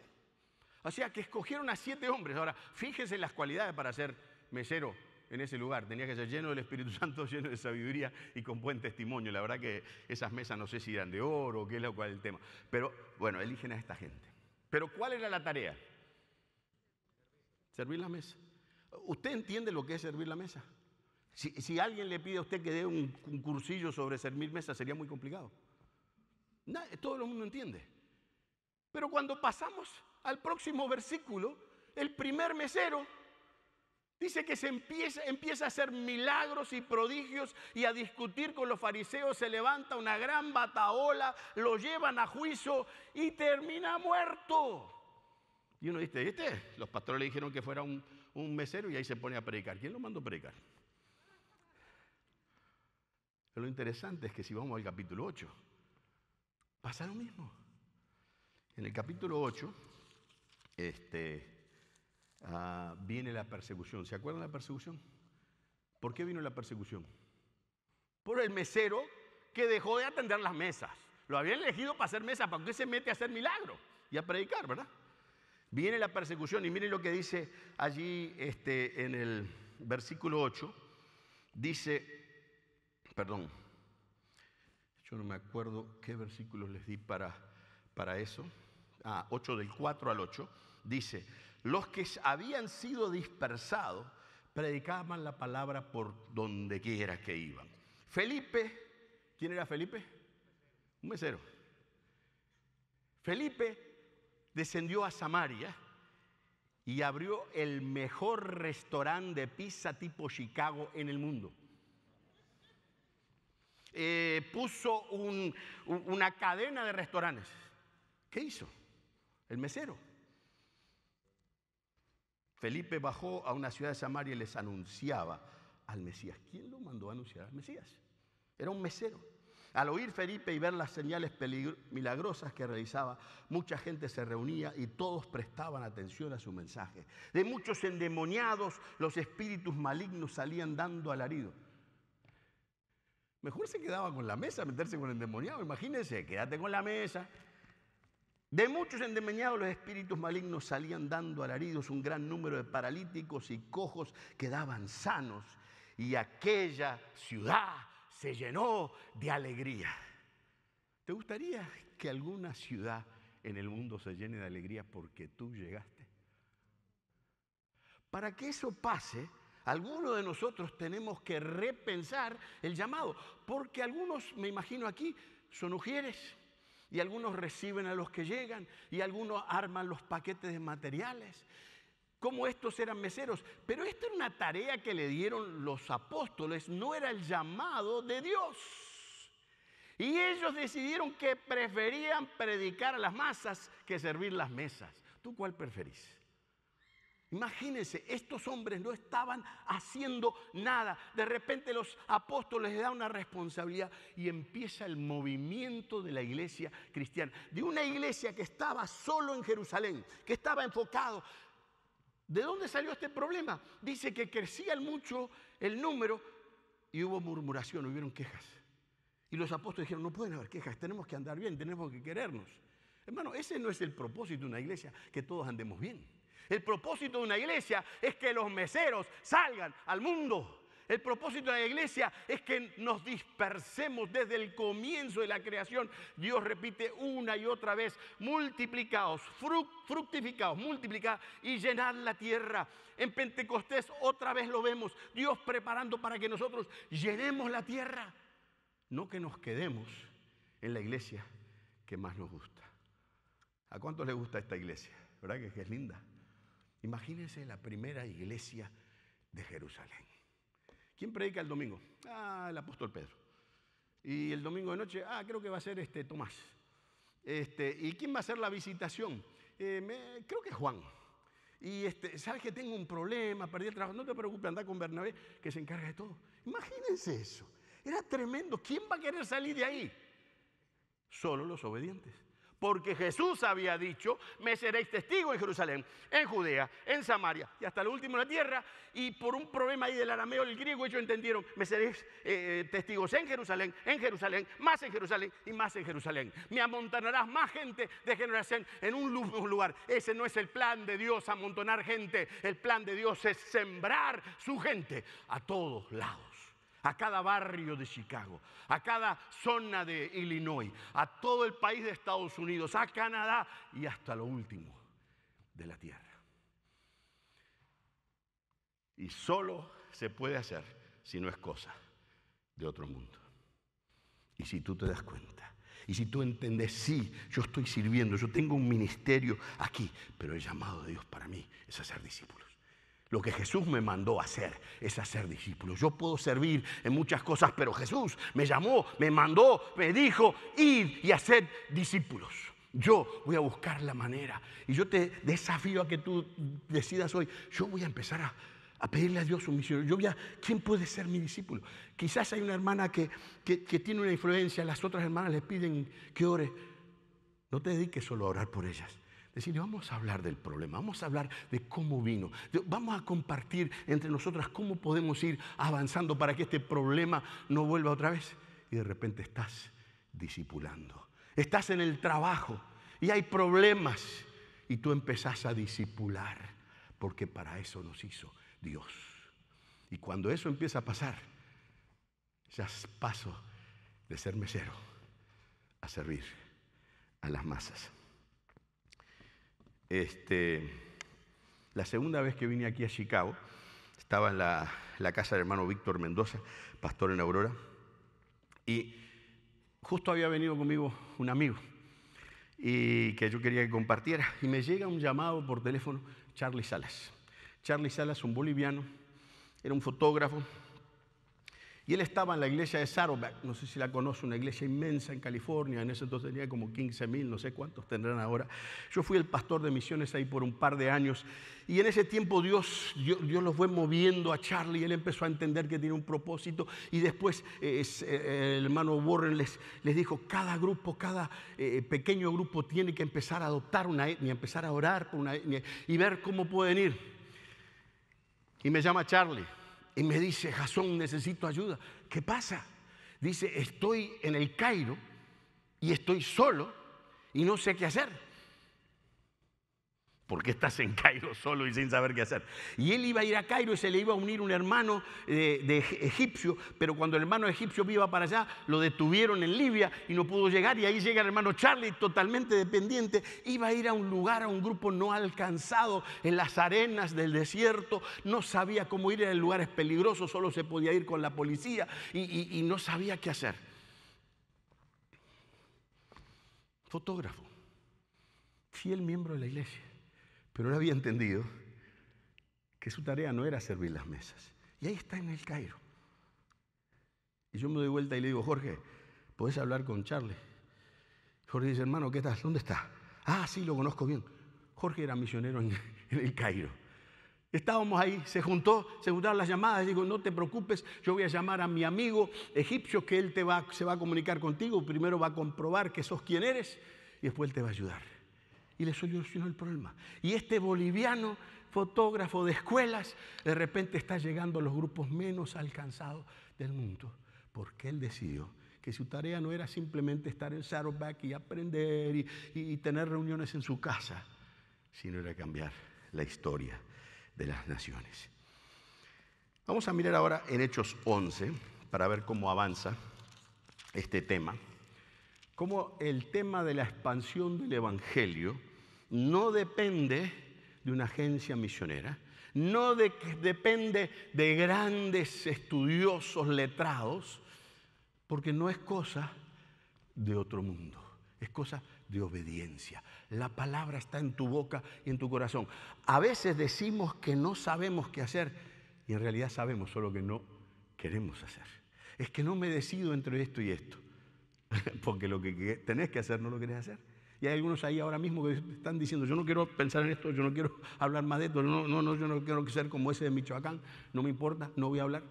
[SPEAKER 2] O sea que escogieron a siete hombres. Ahora, fíjense las cualidades para ser mesero en ese lugar. Tenía que ser lleno del Espíritu Santo, lleno de sabiduría y con buen testimonio. La verdad que esas mesas no sé si eran de oro o qué es lo cual el tema. Pero bueno, eligen a esta gente. Pero ¿cuál era la tarea? Servir la mesa. ¿Usted entiende lo que es servir la mesa? Si, alguien le pide a usted que dé un, cursillo sobre servir mesas, sería muy complicado. todo el mundo entiende. Pero cuando pasamos al próximo versículo, el primer mesero dice que se empieza, empieza a hacer milagros y prodigios y a discutir con los fariseos, se levanta una gran bataola, lo llevan a juicio y termina muerto. Y uno dice, ¿viste? Los pastores le dijeron que fuera un, un mesero y ahí se pone a predicar. ¿Quién lo mandó a predicar? Pero lo interesante es que si vamos al capítulo 8, pasa lo mismo. En el capítulo 8 este, ah, viene la persecución. ¿Se acuerdan de la persecución? ¿Por qué vino la persecución? Por el mesero que dejó de atender las mesas. Lo habían elegido para hacer mesas, para qué se mete a hacer milagro y a predicar, ¿verdad? Viene la persecución y miren lo que dice allí este, en el versículo 8. Dice, perdón, yo no me acuerdo qué versículos les di para, para eso. Ah, 8 del 4 al 8, dice, los que habían sido dispersados predicaban la palabra por donde quiera que iban. Felipe, ¿quién era Felipe? Un mesero. Felipe descendió a Samaria y abrió el mejor restaurante de pizza tipo Chicago en el mundo. Eh, puso una cadena de restaurantes. ¿Qué hizo? El mesero. Felipe bajó a una ciudad de Samaria y les anunciaba al Mesías. ¿Quién lo mandó a anunciar al Mesías? Era un mesero. Al oír Felipe y ver las señales milagrosas que realizaba, mucha gente se reunía y todos prestaban atención a su mensaje. De muchos endemoniados, los espíritus malignos salían dando alarido. Mejor se quedaba con la mesa, meterse con el endemoniado. Imagínense, quédate con la mesa. De muchos endemoniados los espíritus malignos salían dando alaridos, un gran número de paralíticos y cojos quedaban sanos y aquella ciudad se llenó de alegría. ¿Te gustaría que alguna ciudad en el mundo se llene de alegría porque tú llegaste? Para que eso pase, algunos de nosotros tenemos que repensar el llamado, porque algunos, me imagino aquí, son ujieres, y algunos reciben a los que llegan, y algunos arman los paquetes de materiales. Como estos eran meseros, pero esta era una tarea que le dieron los apóstoles, no era el llamado de Dios. Y ellos decidieron que preferían predicar a las masas que servir las mesas. ¿Tú cuál preferís? Imagínense, estos hombres no estaban haciendo nada. De repente los apóstoles les dan una responsabilidad y empieza el movimiento de la iglesia cristiana. De una iglesia que estaba solo en Jerusalén, que estaba enfocado. ¿De dónde salió este problema? Dice que crecía mucho el número y hubo murmuración, hubo quejas. Y los apóstoles dijeron, no pueden haber quejas, tenemos que andar bien, tenemos que querernos. Hermano, ese no es el propósito de una iglesia, que todos andemos bien. El propósito de una iglesia es que los meseros salgan al mundo. El propósito de la iglesia es que nos dispersemos desde el comienzo de la creación. Dios repite una y otra vez, multiplicaos, fructificaos, multiplicad y llenad la tierra. En Pentecostés otra vez lo vemos, Dios preparando para que nosotros llenemos la tierra. No que nos quedemos en la iglesia que más nos gusta. ¿A cuántos le gusta esta iglesia? ¿Verdad que es linda? Imagínense la primera iglesia de Jerusalén. ¿Quién predica el domingo? Ah, el apóstol Pedro. Y el domingo de noche, ah, creo que va a ser este Tomás. Este, ¿Y quién va a hacer la visitación? Eh, creo que Juan. Y este, sabes que tengo un problema, perdí el trabajo. No te preocupes, anda con Bernabé, que se encarga de todo. Imagínense eso. Era tremendo. ¿Quién va a querer salir de ahí? Solo los obedientes porque Jesús había dicho, me seréis testigo en Jerusalén, en Judea, en Samaria y hasta lo último en la tierra. Y por un problema ahí del arameo, el griego, ellos entendieron, me seréis eh, testigos en Jerusalén, en Jerusalén, más en Jerusalén y más en Jerusalén. Me amontonarás más gente de generación en un lugar. Ese no es el plan de Dios, amontonar gente. El plan de Dios es sembrar su gente a todos lados a cada barrio de Chicago, a cada zona de Illinois, a todo el país de Estados Unidos, a Canadá y hasta lo último de la tierra. Y solo se puede hacer si no es cosa de otro mundo. Y si tú te das cuenta, y si tú entiendes, sí, yo estoy sirviendo, yo tengo un ministerio aquí, pero el llamado de Dios para mí es hacer discípulos. Lo que Jesús me mandó a hacer es hacer discípulos. Yo puedo servir en muchas cosas, pero Jesús me llamó, me mandó, me dijo, ir y hacer discípulos. Yo voy a buscar la manera. Y yo te desafío a que tú decidas hoy, yo voy a empezar a, pedirle a Dios un misión. Yo voy a, ¿quién puede ser mi discípulo? Quizás hay una hermana que, que, que tiene una influencia, las otras hermanas le piden que ore. No te dediques solo a orar por ellas. Decirle, vamos a hablar del problema, vamos a hablar de cómo vino, vamos a compartir entre nosotras cómo podemos ir avanzando para que este problema no vuelva otra vez. Y de repente estás disipulando, estás en el trabajo y hay problemas y tú empezás a disipular, porque para eso nos hizo Dios. Y cuando eso empieza a pasar, ya paso de ser mesero a servir a las masas. Este, la segunda vez que vine aquí a Chicago, estaba en la, casa del hermano Víctor Mendoza, pastor en Aurora, y justo había venido conmigo un amigo y que yo quería que compartiera. Y me llega un llamado por teléfono, Charlie Salas. Charlie Salas, un boliviano, era un fotógrafo, y él estaba en la iglesia de Sarovac, no sé si la conoce, una iglesia inmensa en California, en ese entonces tenía como 15 mil, no sé cuántos tendrán ahora. Yo fui el pastor de misiones ahí por un par de años y en ese tiempo Dios, Dios, los fue moviendo a Charlie, él empezó a entender que tiene un propósito y después eh, eh, el hermano Warren les, dijo, cada grupo, cada eh, pequeño grupo tiene que empezar a adoptar una etnia, empezar a orar por una y ver cómo pueden ir. Y me llama Charlie y me dice, Jasón, necesito ayuda. ¿Qué pasa? Dice, estoy en el Cairo y estoy solo y no sé qué hacer. ¿Por qué estás en Cairo solo y sin saber qué hacer. Y él iba a ir a Cairo y se le iba a unir un hermano eh, de, egipcio, pero cuando el hermano egipcio iba para allá, lo detuvieron en Libia y no pudo llegar. Y ahí llega el hermano Charlie, totalmente dependiente. Iba a ir a un lugar, a un grupo no alcanzado, en las arenas del desierto. No sabía cómo ir, lugar lugares peligrosos, solo se podía ir con la policía y no sabía qué hacer. Fotógrafo, fiel miembro de la iglesia pero él había entendido que su tarea no era servir las mesas. Y ahí está en el Cairo. Y yo me doy vuelta y le digo, Jorge, ¿podés hablar con Charlie? Jorge dice, hermano, ¿qué estás? ¿Dónde está? Ah, sí, lo conozco bien. Jorge era misionero en, el Cairo. Estábamos ahí, se juntó, se juntaron las llamadas. Digo, no te preocupes, yo voy a llamar a mi amigo egipcio que él te va, se va a comunicar contigo. Primero va a comprobar que sos quien eres y después él te va a ayudar y le solucionó el problema. Y este boliviano fotógrafo de escuelas de repente está llegando a los grupos menos alcanzados del mundo, porque él decidió que su tarea no era simplemente estar en Saddleback y aprender y, y tener reuniones en su casa, sino era cambiar la historia de las naciones. Vamos a mirar ahora en Hechos 11 para ver cómo avanza este tema, cómo el tema de la expansión del Evangelio no depende de una agencia misionera, no depende de grandes estudiosos letrados, porque no es cosa de otro mundo, es cosa de obediencia. La palabra está en tu boca y en tu corazón. A veces decimos que no sabemos qué hacer y en realidad sabemos solo que no queremos hacer. Es que no me decido entre esto y esto, porque lo que tenés que hacer no lo querés hacer. Y hay algunos ahí ahora mismo que están diciendo, yo no quiero pensar en esto, yo no quiero hablar más de esto, no, no, yo no quiero ser como ese de Michoacán, no me importa, no voy a hablar.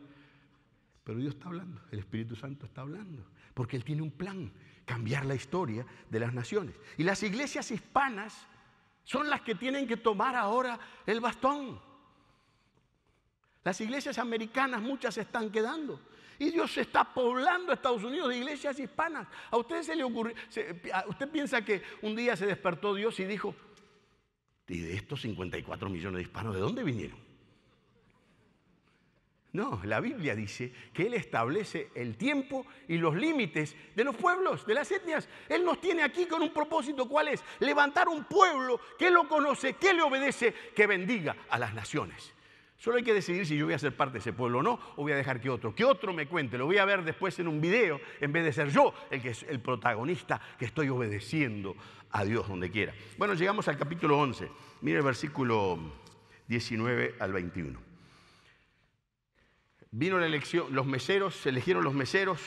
[SPEAKER 2] Pero Dios está hablando, el Espíritu Santo está hablando, porque Él tiene un plan, cambiar la historia de las naciones. Y las iglesias hispanas son las que tienen que tomar ahora el bastón. Las iglesias americanas, muchas se están quedando. Y Dios está poblando a Estados Unidos de iglesias hispanas. A usted se le ocurrió, usted piensa que un día se despertó Dios y dijo, ¿y de estos 54 millones de hispanos de dónde vinieron? No, la Biblia dice que Él establece el tiempo y los límites de los pueblos, de las etnias. Él nos tiene aquí con un propósito, ¿cuál es? Levantar un pueblo que lo conoce, que le obedece, que bendiga a las naciones. Solo hay que decidir si yo voy a ser parte de ese pueblo o no, o voy a dejar que otro, que otro me cuente, lo voy a ver después en un video, en vez de ser yo el el protagonista que estoy obedeciendo a Dios donde quiera. Bueno, llegamos al capítulo 11. Mira el versículo 19 al 21. Vino la elección, los meseros, se eligieron los meseros.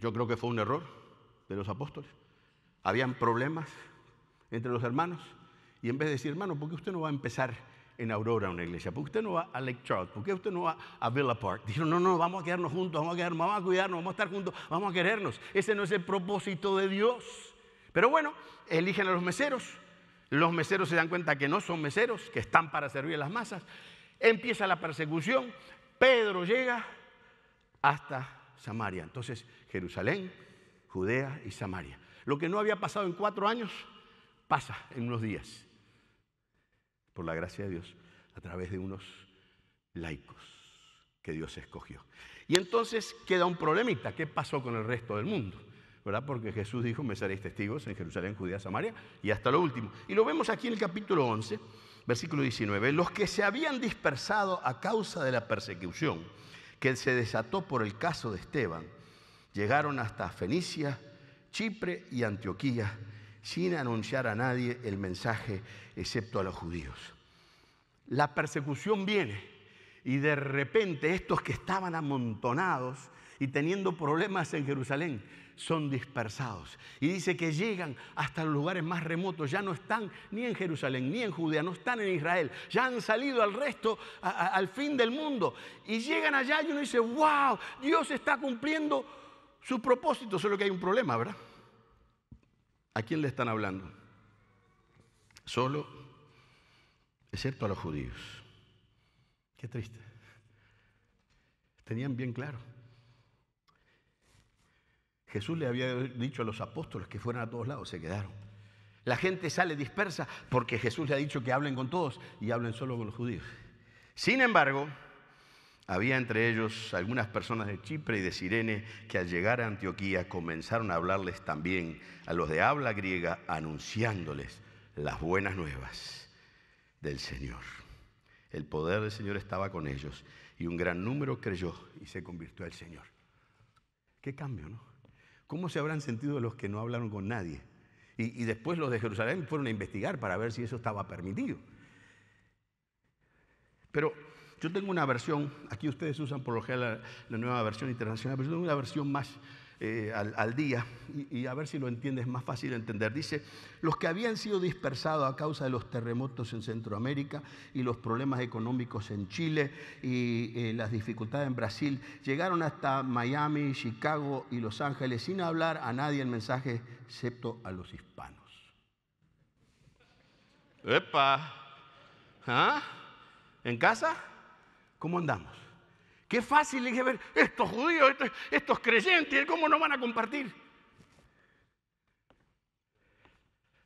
[SPEAKER 2] Yo creo que fue un error de los apóstoles. Habían problemas entre los hermanos y en vez de decir, hermano, ¿por qué usted no va a empezar en Aurora una iglesia, ¿por qué usted no va a Lake Charles? ¿Por qué usted no va a Villa Park? Dijeron, no, no, vamos a quedarnos juntos, vamos a quedarnos, vamos a cuidarnos, vamos a estar juntos, vamos a querernos. Ese no es el propósito de Dios. Pero bueno, eligen a los meseros. Los meseros se dan cuenta que no son meseros, que están para servir a las masas. Empieza la persecución. Pedro llega hasta Samaria. Entonces, Jerusalén, Judea y Samaria. Lo que no había pasado en cuatro años, pasa en unos días por la gracia de Dios, a través de unos laicos que Dios escogió. Y entonces queda un problemita, ¿qué pasó con el resto del mundo? ¿verdad? Porque Jesús dijo, me seréis testigos en Jerusalén, Judea, Samaria y hasta lo último. Y lo vemos aquí en el capítulo 11, versículo 19. Los que se habían dispersado a causa de la persecución que se desató por el caso de Esteban, llegaron hasta Fenicia, Chipre y Antioquía sin anunciar a nadie el mensaje excepto a los judíos. La persecución viene y de repente estos que estaban amontonados y teniendo problemas en Jerusalén son dispersados. Y dice que llegan hasta los lugares más remotos, ya no están ni en Jerusalén, ni en Judea, no están en Israel, ya han salido al resto, al fin del mundo. Y llegan allá y uno dice, wow, Dios está cumpliendo su propósito, solo que hay un problema, ¿verdad? ¿A quién le están hablando? Solo, excepto a los judíos. Qué triste. Tenían bien claro. Jesús le había dicho a los apóstoles que fueran a todos lados, se quedaron. La gente sale dispersa porque Jesús le ha dicho que hablen con todos y hablen solo con los judíos. Sin embargo, había entre ellos algunas personas de Chipre y de Sirene que al llegar a Antioquía comenzaron a hablarles también a los de habla griega, anunciándoles las buenas nuevas del Señor. El poder del Señor estaba con ellos y un gran número creyó y se convirtió al Señor. Qué cambio, ¿no? ¿Cómo se habrán sentido los que no hablaron con nadie? Y, y, después los de Jerusalén fueron a investigar para ver si eso estaba permitido. Pero yo tengo una versión, aquí ustedes usan por lo general la, nueva versión internacional, pero yo tengo una versión más eh, al, día y, a ver si lo entiendes, es más fácil de entender. Dice, los que habían sido dispersados a causa de los terremotos en Centroamérica y los problemas económicos en Chile y eh, las dificultades en Brasil, llegaron hasta Miami, Chicago y Los Ángeles sin hablar a nadie en mensaje excepto a los hispanos. ¡Epa! ¿Ah? ¿En casa? ¿Cómo andamos? Qué fácil es ver estos judíos, este, estos, creyentes, ¿cómo no van a compartir?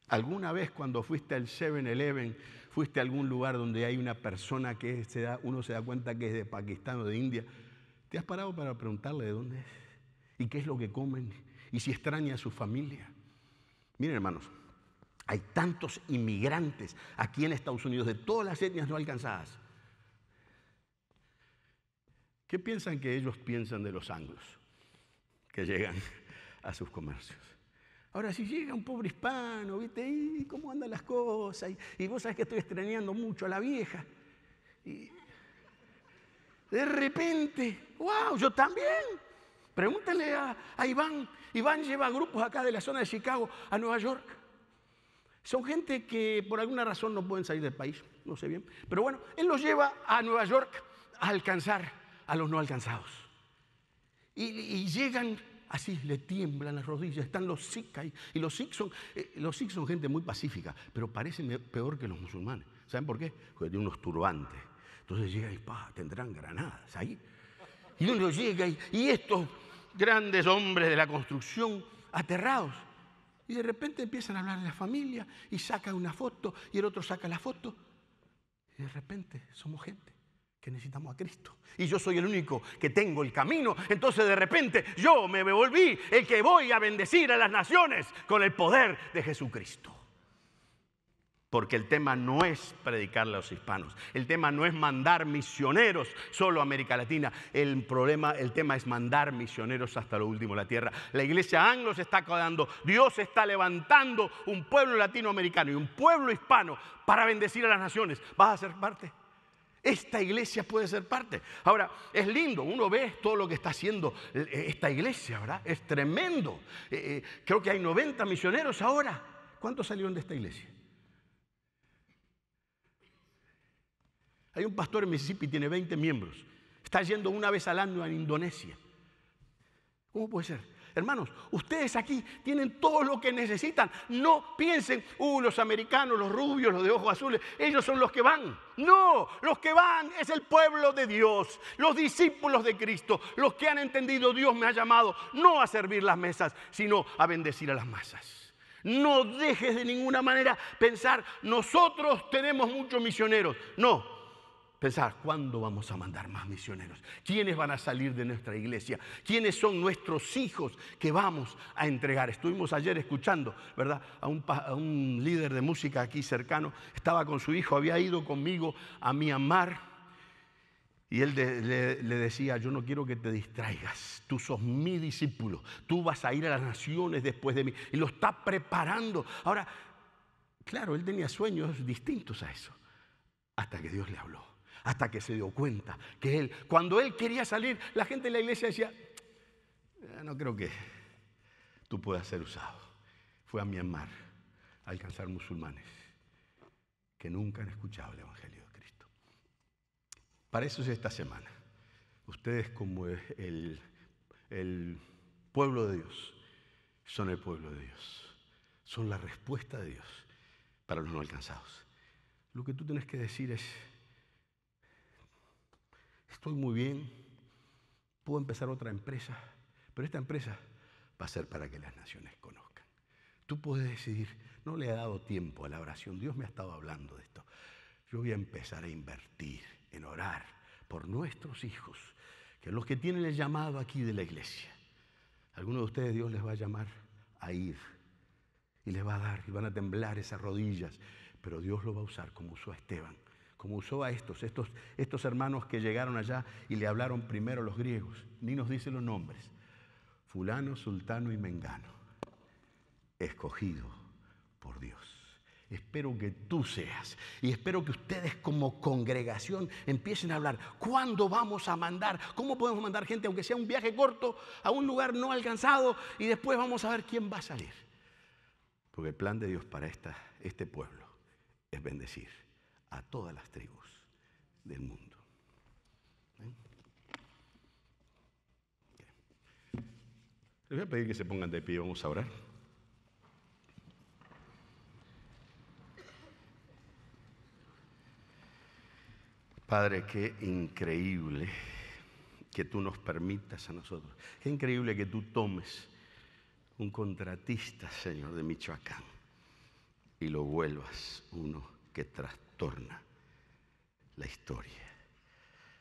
[SPEAKER 2] ¿Alguna vez cuando fuiste al 7-Eleven, fuiste a algún lugar donde hay una persona que se da, uno se da cuenta que es de Pakistán o de India? ¿Te has parado para preguntarle de dónde es? ¿Y qué es lo que comen? ¿Y si extraña a su familia? Miren hermanos, hay tantos inmigrantes aquí en Estados Unidos de todas las etnias no alcanzadas. ¿Qué piensan que ellos piensan de los anglos que llegan a sus comercios? Ahora, si llega un pobre hispano, ¿viste? cómo andan las cosas? Y, vos sabés que estoy extrañando mucho a la vieja. de repente, wow, yo también. Pregúntale a, a, Iván. Iván lleva grupos acá de la zona de Chicago a Nueva York. Son gente que por alguna razón no pueden salir del país, no sé bien. Pero bueno, él los lleva a Nueva York a alcanzar a los no alcanzados. Y, llegan así, le tiemblan las rodillas, están los sikhs y, y los sikhs eh, son, gente muy pacífica, pero parecen peor que los musulmanes. ¿Saben por qué? Porque tienen unos turbantes. Entonces llegan y pa, tendrán granadas ahí. Y uno llega y, estos grandes hombres de la construcción aterrados. Y de repente empiezan a hablar de la familia y sacan una foto y el otro saca la foto. Y de repente somos gente que necesitamos a Cristo. Y yo soy el único que tengo el camino. Entonces de repente yo me volví el que voy a bendecir a las naciones con el poder de Jesucristo. Porque el tema no es predicarle a los hispanos. El tema no es mandar misioneros solo a América Latina. El problema, el tema es mandar misioneros hasta lo último de la tierra. La iglesia anglo está acordando. Dios está levantando un pueblo latinoamericano y un pueblo hispano para bendecir a las naciones. ¿Vas a ser parte? Esta iglesia puede ser parte. Ahora, es lindo, uno ve todo lo que está haciendo eh, esta iglesia, ¿verdad? Es tremendo. Eh, eh, creo que hay 90 misioneros ahora. ¿Cuántos salieron de esta iglesia? Hay un pastor en Mississippi, tiene 20 miembros. Está yendo una vez al año a Indonesia. ¿Cómo puede ser? Hermanos, ustedes aquí tienen todo lo que necesitan. No piensen, uh, los americanos, los rubios, los de ojos azules, ellos son los que van. No, los que van es el pueblo de Dios, los discípulos de Cristo, los que han entendido Dios me ha llamado no a servir las mesas, sino a bendecir a las masas. No dejes de ninguna manera pensar, nosotros tenemos muchos misioneros. No, pensar, ¿cuándo vamos a mandar más misioneros? ¿Quiénes van a salir de nuestra iglesia? ¿Quiénes son nuestros hijos que vamos a entregar? Estuvimos ayer escuchando, ¿verdad? A un, líder de música aquí cercano, estaba con su hijo, había ido conmigo a amar Y él le, decía, yo no quiero que te distraigas, tú sos mi discípulo, tú vas a ir a las naciones después de mí. Y lo está preparando. Ahora, claro, él tenía sueños distintos a eso, hasta que Dios le habló hasta que se dio cuenta que él, cuando él quería salir, la gente de la iglesia decía, eh, no creo que tú puedas ser usado. Fue a Myanmar a alcanzar musulmanes que nunca han escuchado el Evangelio de Cristo. Para eso es esta semana. Ustedes como el, el pueblo de Dios, son el pueblo de Dios, son la respuesta de Dios para los no alcanzados. Lo que tú tienes que decir es, estoy muy bien, puedo empezar otra empresa, pero esta empresa va a ser para que las naciones conozcan. Tú puedes decidir, no le he dado tiempo a la oración, Dios me ha estado hablando de esto. Yo voy a empezar a invertir en orar por nuestros hijos, que los que tienen el llamado aquí de la iglesia. Algunos de ustedes Dios les va a llamar a ir y les va a dar y van a temblar esas rodillas, pero Dios lo va a usar como usó a Esteban como usó a estos, estos, estos hermanos que llegaron allá y le hablaron primero a los griegos, ni nos dice los nombres, fulano, sultano y mengano, escogido por Dios. Espero que tú seas. Y espero que ustedes como congregación empiecen a hablar. ¿Cuándo vamos a mandar? ¿Cómo podemos mandar gente, aunque sea un viaje corto, a un lugar no alcanzado? Y después vamos a ver quién va a salir. Porque el plan de Dios para esta, este pueblo es bendecir a todas las tribus del mundo. Les voy a pedir que se pongan de pie, vamos a orar. Padre, qué increíble que tú nos permitas a nosotros. Qué increíble que tú tomes un contratista, Señor, de Michoacán y lo vuelvas uno que traste la historia.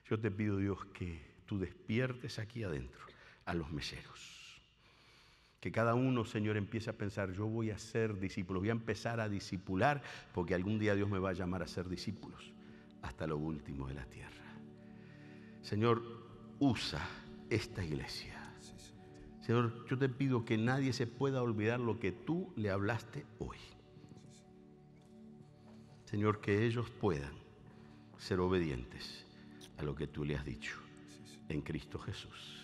[SPEAKER 2] Yo te pido, Dios, que tú despiertes aquí adentro a los meseros. Que cada uno, Señor, empiece a pensar, yo voy a ser discípulo, voy a empezar a discipular, porque algún día Dios me va a llamar a ser discípulos hasta lo último de la tierra. Señor, usa esta iglesia. Señor, yo te pido que nadie se pueda olvidar lo que tú le hablaste hoy. Señor, que ellos puedan ser obedientes a lo que tú le has dicho en Cristo Jesús.